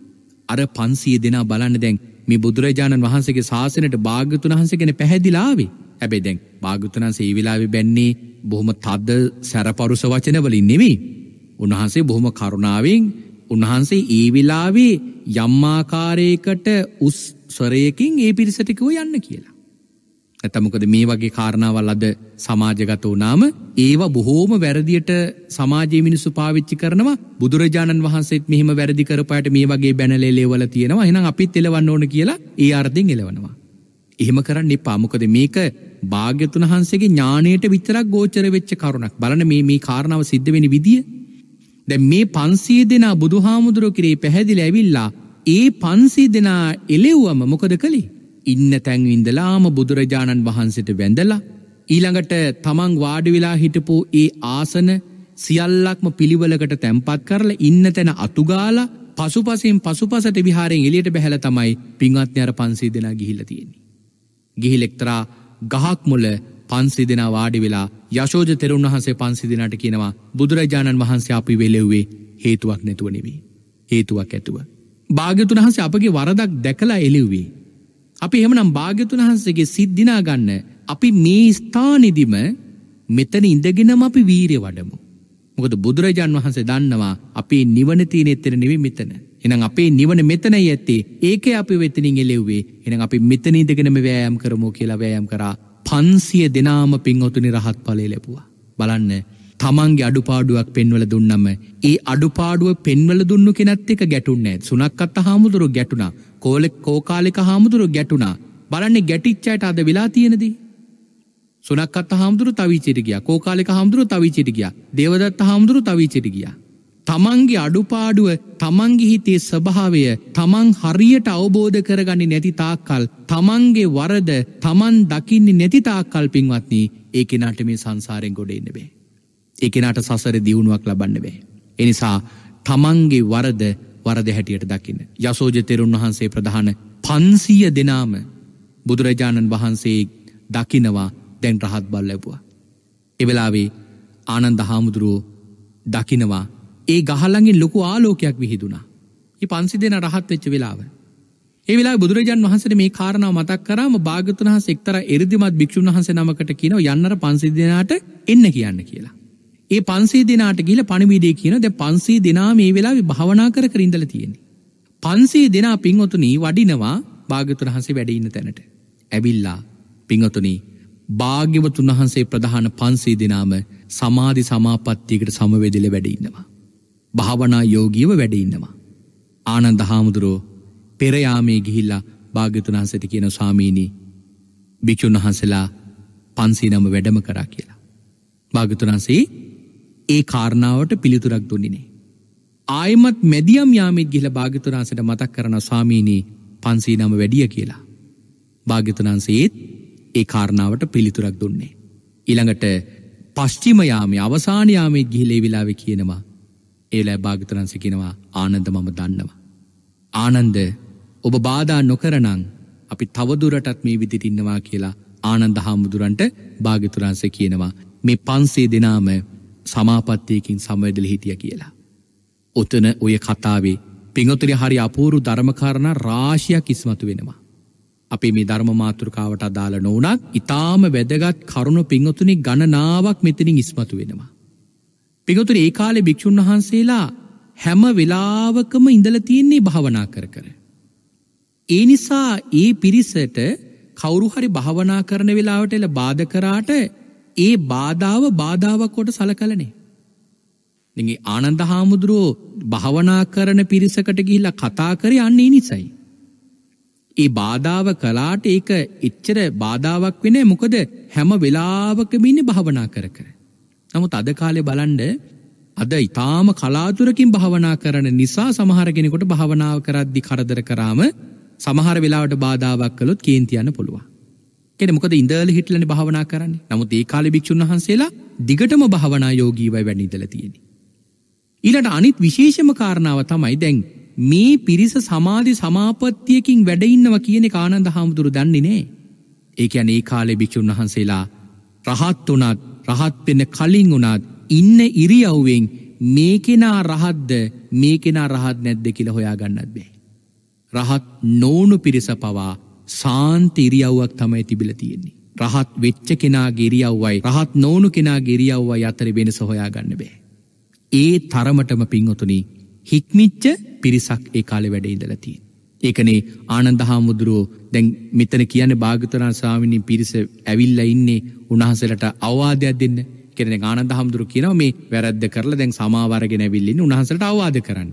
අර 500 දෙනා බලන්න දැන් මේ බුදුරජාණන් වහන්සේගේ ශාසනයට භාග්‍යතුන් වහන්සේ ගැන පැහැදිලා ආවේ. හැබැයි දැන් භාග්‍යතුන් වහන්සේ මේ වෙලාවේ බැන්නේ බොහොම තද සැරපරුස වචන වලින් නෙවෙයි. උන්වහන්සේ බොහොම කරුණාවෙන් උන්වහන්සේ ඒ වෙලාවේ යම්මාකාරයකට උස් ස්වරයකින් ඒ පිරිසටකව යන්න කියලා. ඇතමොකද මේ වගේ කාරණාවල් අද සමාජගත වනාම ඒවා බොහෝම වැරදිට සමාජය මිනිස්සු පාවිච්චි කරනවා බුදුරජාණන් වහන්සේත් මෙහම වැරදිකරපයට මේ වගේ බැනලේලේවල තියෙනවා එනම් අපිත් එලවන්න ඕන කියලා ඒ අර්ධෙන් එලවනවා. එහෙම කරන්න එපාමොකද මේක භාග්‍යතුන් වහන්සේගේ ඥානයට විතරක් ගෝචර වෙච්ච කරුණක් බලන මේ මේ කාරණාව සිද්ධ වෙන විදිිය දැ මේ පන්සී දෙනා බුදුහාමුදුරෝ කරේ පැහැදිල ඇවිල්ලා ඒ පන්සී දෙනා එලෙව්වම මොකද කළේ ඉන්න තැන්වින්දලාම බුදුරජාණන් වහන්සට වැඳලා ඊළඟට තමන් වාඩිවෙලා හිටපෝ ඒ ආසන සියල්ලක්ම පිළිවලකට තැම්පත් කරල ඉන්න තැන අතුගාල පසුපසින් පසුපසට විහාරෙන් එලියට බැහැල තමයි පිංවත්ඥර පන්සේ දෙනා ගිහිල තියෙන්නේ. ගිහිලෙක්තරා ගහක් මොල පන්සි දෙනා වාඩි වෙලා යශෝජ තෙරුන් වහන්සේ පන්සි දෙනට කියනවා බුදුරජාණන් වහන්සේ අපි වෙලෙව්වේ හේතුවක් නැතුව නෙවී. හේතුවක් ඇතුව. භාග්‍යතුන් වහන්සේ අපගේ වරදක් දැකලා එලිව්වේ. අපි එහෙමනම් භාග්‍යතුන් වහන්සේගේ සිද්ධිනා ගන්න අපි මේ ස්ථානිදිම මෙතන ඉඳගෙනම අපි වීරය වඩමු. මොකද බුදුරජාන් වහන්සේ දන්නවා අපේ නිවන තියෙන එතන නෙවෙයි මෙතන. එහෙනම් අපේ නිවන මෙතනයි ඇත්තේ. ඒකේ අපි වෙතනින් එළෙව්වේ. එහෙනම් අපි මෙතන ඉඳගෙනම වෑයම් කරමු කියලා වෑයම් කරා පන්සිය දෙනාම පින්වතුනි රහත් ඵලය ලැබුවා. බලන්න තමන්ගේ අඩුපාඩුවක් පෙන්වල දුන්නම ඒ අඩුපාඩුව පෙන්වල දුන්නු කෙනත් එක ගැටුන්නේ සුනක්කත් හාමුදුරු ගැටුණා කෝලෙක් කෝකාලෙක හාමුදුරු ගැටුණා බලන්නේ ගැටිච්චයට අද වෙලා තියෙනදී සුනක්කත් හාමුදුරු තවිචිට ගියා කෝකාලෙක හාමුදුරු තවිචිට ගියා දේවදත්ත හාමුදුරු තවිචිට ගියා තමන්ගේ අඩුපාඩුව තමන්ගේ හිතේ ස්වභාවය තමන් හරියට අවබෝධ කරගන්නේ නැති තාක්කල් තමන්ගේ වරද තමන් දකින්නේ නැති තාක්කල් පින්වත්නි ඒ කෙනාට මේ සංසාරයෙන් ගොඩ එන්න බෑ. ඒ කෙනාට සසරේ දියුණුවක් ලබන්න බෑ. ඒ නිසා තමන්ගේ වරද වරද හැටියට දකින්න. යසෝජ තෙරුන් වහන්සේ ප්‍රධාන 500 දෙනාම බුදුරජාණන් වහන්සේ දකිනවා දැන් රහත් බව ලැබුවා. ඒ වෙලාවේ ආනන්ද හාමුදුරුවෝ දකිනවා ඒ ගහල්ලඟින් ලොකු ආලෝකයක් විහිදුනා. ඒ පන්සි දෙන රහත් වෙච්ච වෙලාව. ඒ වෙලා බුදුරජාන් වහන්සේ මේ කාරණාව මතක් කරාම භාගතුන් වහන්සේ එක්තරා එරිදිමත් භික්ෂුන් වහන්සේ නමකට කියනවා යන්නර 500 දෙනාට එන්න කියන්න කියලා. ඒ 500 දෙනාට ගිහිල්ලා පණිවිඩය කියනවා දැන් 500 දෙනා මේ වෙලාවේ භාවනා කර කර ඉඳලා තියෙන්නේ. 500 දෙනා පින්වතුනි වඩිනවා භාගතුන් වහන්සේ වැඩ ඉන්න තැනට. ඇවිල්ලා පින්වතුනි භාග්‍යවතුන් වහන්සේ ප්‍රධාන 500 දෙනාම සමාධි සමාපත්තියකට සමවැදෙලා වැඩ ඉන්නවා. භාවනා යෝගීව වැඩඉන්නවා. ආනන්ද හාමුදුරෝ පෙරයාමේ ගිහිල්ලා භාගතුනාන්සට කියන ස්වාමීණී භික්‍ෂූන් වහන්සලා පන්සීනම වැඩම කරා කියලා. භාගතුනාන්සේ ඒ කාරණාවට පිළිතුරක් දුන්නිනේ. ආයමත් මැදියම් යාමෙත් ගිහිල භාගතුනාන්සට මතක් කරන ස්වාමීණී පන්සීනම වැඩිය කියලා. භාගතුනාන්සේත් ඒ කාරණාවට පිළිතුරක් දුන්නේ. ඉළඟට පශ්චිමයාමේ අවසානයාමේ ගිහිලේ විලාවෙ කියනවා ඒලෑ භාගතරන්සි කෙනවා ආනන්ද මම දන්නවා. ආනන්ද ඔබ බාධා නොකරනං අපි තවදුරටත් මේ විදිට ඉන්නවා කියලා ආනන්ද හාමුදුරන්ට භාගතුරන්ස කියනවා මේ පන්සේ දෙනාම සමාපත්තියකින් සමවැදල හිටිය කියලා. ඔතන ඔය කතාවේ පිංහොතරි හරි අපූරු ධර්මකාරණ රාශියක් ඉස්මතු වෙනවා. අපේ මේ ධර්මමාතෘකාවට අදාළ නොවනක් ඉතාම වැදගත් කරුණු පිංහොතුනි ගණනාවක් මෙතනින් ඉස්මතු වෙනවා. පිගතුර ඒ කාලේ භික්‍ෂූන් වහන්සේලා හැම වෙලාවකම ඉඳල තියෙන්නේ භාවනා කර කර. ඒ නිසා ඒ පිරිසට කවුරුහරි භාවනා කරන වෙලාවට එල බාධ කරාට ඒ බාධාව බාධාවක් කොට සලකලනේ. නිගේ ආනන්ද හාමුදුරුවෝ භාවනා කරන පිරිසකට ගිහිලා කතා කරේ අන්නේ නිසයි. ඒ බාධාව කලාට ඒක එච්චර බාධාවක් වෙන මොකද හැම වෙලාවකමින්න භාවනා කර කර. නමුත් අද කාලේ බලන්ඩ අද ඉතාම කලාතුරකින් භාවනා කරන නිසා සමහරගෙනකොට භාවනාව කරද්දි කරදර කරාම සමහර වෙලාට බාධාවක් කළොත් කේන්තියන්න පුළුවන්. කෙන මොකද ඉදල හිටලන භාවනා කරන්න නමුත් ඒ කාල භික්‍ෂන් වහන්සේලා දිගටම භාවනා යෝගීවයි වැඩිදල තියෙන. ඊලට අනිත් විශේෂම කාරණාව තමයි දැන් මේ පිරිස සමාධි සමාපත්තියකින් වැඩඉන්නව කියන කානන්ද හාමුදුරු දන්නේ නෑ. ඒක අනේ කාලෙ භික්‍ෂන් වහන්සේලා රහත් වනත් රහත්වෙන කලින් වුණත් ඉන්න ඉරියව්වෙන් මේකෙනා රහත්ද මේකෙනා රහත් නැද්ද කියල හොයා ගන්නත් බෑ. රහත් නෝනු පිරිස පවා සාන්ත ඉරියව්වක් තමයි තිබිල තියෙන්නේ. රහත් වෙච්ච කෙනා ගෙරියව්වයි රහත් නෝනු කෙනා ගෙරියව්වයි අතර වෙන සොහොයා ගන්න බෑ. ඒ තරමටම පින්වතුනි හික්මිච්ච පිරිසක් ඒ කාලෙ වැඩ ඉඳලතින්. ඒකනේ ආනන්ද හාමුදුරුවෝ දැන් මෙතන කියන භාගතරන් ස්වාමිණින් පිරිස ඇවිල්ල ඉන්නේ උණහසලට අවවාදයක් දෙන්න කෙනෙ ආනන්ද හාමුදුරු කියනව මේ වැරද්ද කරලා දැන් සමාවරගෙන ඇවිල්ලන්න උණහසලට අවවාද කරන්න.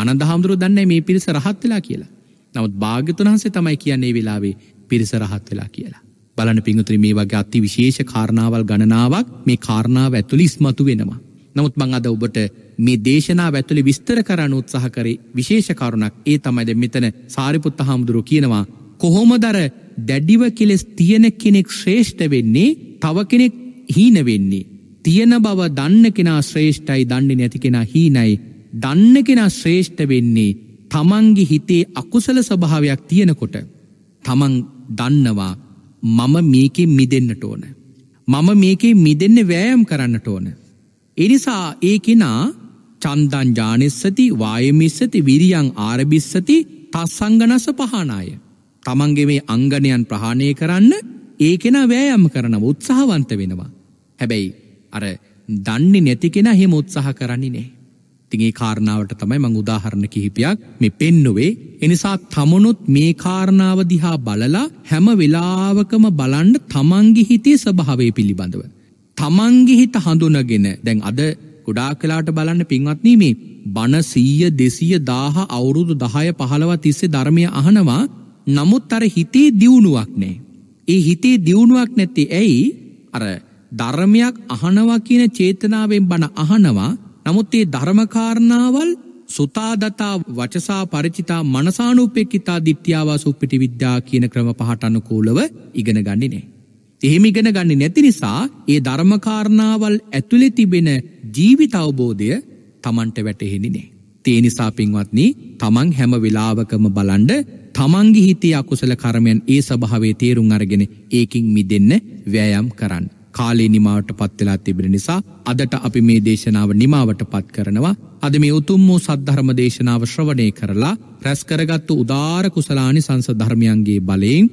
ආනන්ද හාමුදුරුව දන්න මේ පිරිස රහත් වෙලා කියලා. නමුත් භාග්‍යතුන් වහන්සේ තමයි කියන්නේ වෙලාවේ පිරිස රහත් වෙලා කියලා. බලන පිංගුතුනි මේ වගේ අති විශේෂ කාරණාවල් ගණනාවක් මේ කාරණාව ඇතුළේ ඉස්මතු වෙනවා. නමුත් මං අද ඔබට මේ දේශනා ඇතුළි විස්තර කරන්න උත්සාහ කරේ විශේෂ කරුණක් ඒ තමයිද මෙතන සාරිපුත්ත හාමුදුරුව කියනවා කොහොමදර දැඩිව කෙලෙස් තියෙන කෙනෙක් ශ්‍රේෂ්ඨ වෙන්නේ තව කෙනෙක් හීන වෙන්නේ තියෙන බව දන්න කෙනා ශ්‍රේෂ්ඨයි දන්නේ නැති කෙනා හීනයි දන්න කෙනා ශ්‍රේෂ්ඨ වෙන්නේ තමන්ගේ හිතේ අකුසල ස්වභාවයක් තියෙනකොට තමන් දන්නවා මම මේකේ මිදන්නට ඕන මම මේකේ මිදන්න වෑයම් කරන්නට ඕන එනිසා ඒ කෙනා චන්දන් ජානෙස්සති වායමිස්සති විරියං ආරභිස්සති තස්සංගනස පහනාය. තමන්ගේ මේ අංගනයන් ප්‍රහාණය කරන්න ඒ කෙන වෑයම් කරනව උත්සාහවන්ත වෙනවා. හැබැයි අර දන්නේ නැති කෙන හෙම උත්සාහ කරන්නේ නෑ. තිගේ කාරණාවට තමයි මං උදාහරණ කිහිපයක් මේ පෙන්නුවේ එනිසා තමනුත් මේ කාරණාව දිහා බලලා හැම වෙලාවකම බලන්ඩ තමන්ගි හිතේ ස්භාවේ පිළිබඳව. තමන්ගි හිත හඳුනගෙන දැන් අද ගොඩා කලාට බලන්න පින්වත්නී මේ බණ සීය දෙසීය දාහ අවුරුදු දහය පහළව තිස්සේ ධර්මය අහනවා නමුත් අර හිතේ දියුණුවක් නෑ. ඒ හිතේ දියුණුවක් නැති ඇයි අර ධර්මයක් අහනවා කියන චේතනාවෙන් බණ අහනවා නමුත් ඒ ධර්මකාරණාවල් සුතාදතා වචසා පරිචිතා මනසානුපෙක්කිතා දිට්්‍යාවා සුප්පිටි විද්‍යා කියන ක්‍රම පහටනුකූලව ඉගෙන ගන්නේ නෑ. එහෙම ඉගෙන ගන්න නැති නිසා ඒ ධර්මකාරණාවල් ඇතුළෙ තිබෙන ජීවිතවබෝධය තමන්ට වැටහෙනිනේ. තේ නිසා පින්වත්නි තමන් හැම වෙලාවකම බලන්ඩ තමන්ගේ හිතේ අකුසල කරමයන් ඒ සභාවේ තේරුම් අරගෙන ඒකින් මිදන්න වෑයම් කරන්න. කාලේ නිමාවට පත්වෙලා තිබෙන නිසා අදට අපි මේ දේශනාව නිමාවට පත් කරනවා අද මේ උතුම් වූ සද්ධර්ම දේශනාව ශ්‍රවණය කරලා රැස්කරගත්තු උදාර කුසලානි සංස ධර්මයන්ගේ බලයෙන්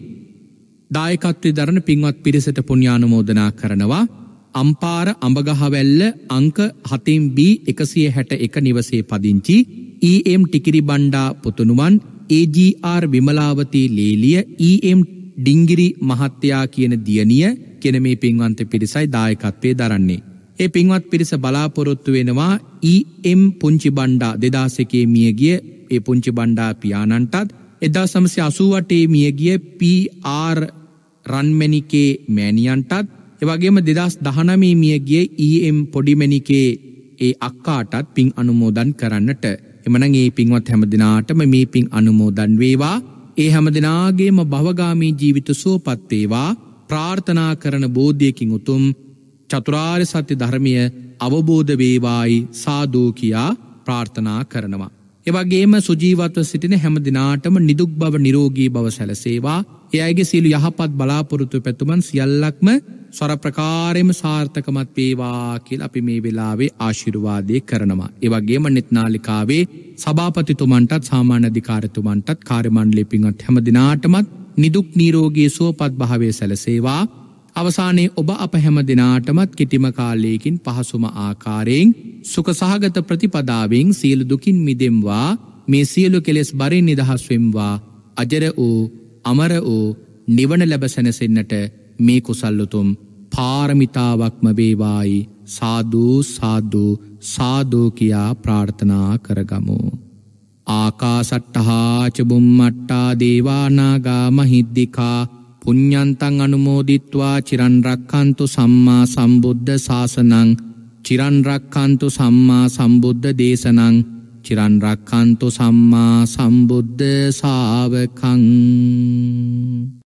දායකත්වය දරන පින්වත් පිරිසට පුුණ්‍යානුමෝදනා කරනවා අම්පාර අඹගහවැල්ල අංක හතෙම් B එකසිය හැට එක නිවසේ පදිංචි EM ටිකිරි බණ්ඩා පුතුනුවන් AGR විමලාවතී ලේලිය EM ඩිංගිරි මහත්තයා කියන දියනිය කෙන මේ පින්වන්ත පිරිසයි දායකත්වය දරන්නේ. ඒ පින්වත් පිරිස බලාපොරොත්තු වෙනවා EM පුංචි බණ්ඩා දෙදාසකේ මියගිය ඒ පුංචි බණ්ඩා පියාණන්ටත් එදා සමසය අසුවටේ මියගිය PR රන්මැනිකේ මෑනියන්ටත් එවගේම දෙදස් දහනමී මියගිය ඊම් පොඩිමැනිකේ ඒ අක්කාටත් පින් අනුමෝදන් කරන්නට එමන ඒ පින්වත් හැමදිනාටම මේ පින් අනුමෝදන් වේවා ඒ හැමදිනාගේම භවගාමී ජීවිත සුවපත්තේවා ප්‍රාර්ථනා කරන බෝධියකින් උතුම් චතුරාර් සත්‍ය ධර්මය අවබෝධ වේවායි සාදූ කියා ප්‍රාර්ථනා කරනවා. එවගේම සුජීවත්ව සිටින හැම දිනාටම නිදුක් බව නිරෝගී බව සැලසේවා එයගේ සියලු යහපත් බලාපොරොත්තු පැතුමන් සියල්ලක්ම සොරප්‍රකාරයම සාර්ථකමත් වේවා කියල අපි මේ වෙලාවේ ආශිරුවාදය කරනවා. එවගේම නිත්නාලිකාවේ සභාපතිතුමන්ටත් සාමාන්‍යධිකාරතුමන්ටත් කාරමණ්ඩලිපින්ත් හැම දිනාටමත් නිදුක් නීරෝගේ සුවපත් භාවය සැලසේවා අවසානයේ ඔබ අප හැම දෙනාටමත් කිටිම කාලයකින් පහසුම ආකාරයෙන් සුක සහගත ප්‍රතිපදාවෙන් සියලු දුකින් මිදෙම්වා මේ සියලු කෙලෙස් බරින් නිදහස්වෙම්වා අජර වූ අමර වූ නිවන ලැබසැනසෙන්න්නට මේ කුසල්ලුතුම් පාරමිතාවක්ම වේවායි සාධූ සාධූ සාධෝ කියා ප්‍රාර්ථනා කරගමු. ආකා සට්ටහාචබුම් මට්ටා දේවානාගා මහිද්දිකා පුඤ්ඤන්තං අනුමෝදිත්වා චිරන් රක්ඛන්තු සම්මා සම්බුද්ධ ශාසනං චිරන් රක්ඛන්තු සම්මා සම්බුද්ධ දේශනං චිරන් රක්ඛන්තු සම්මා සම්බුද්ධ ශාවකං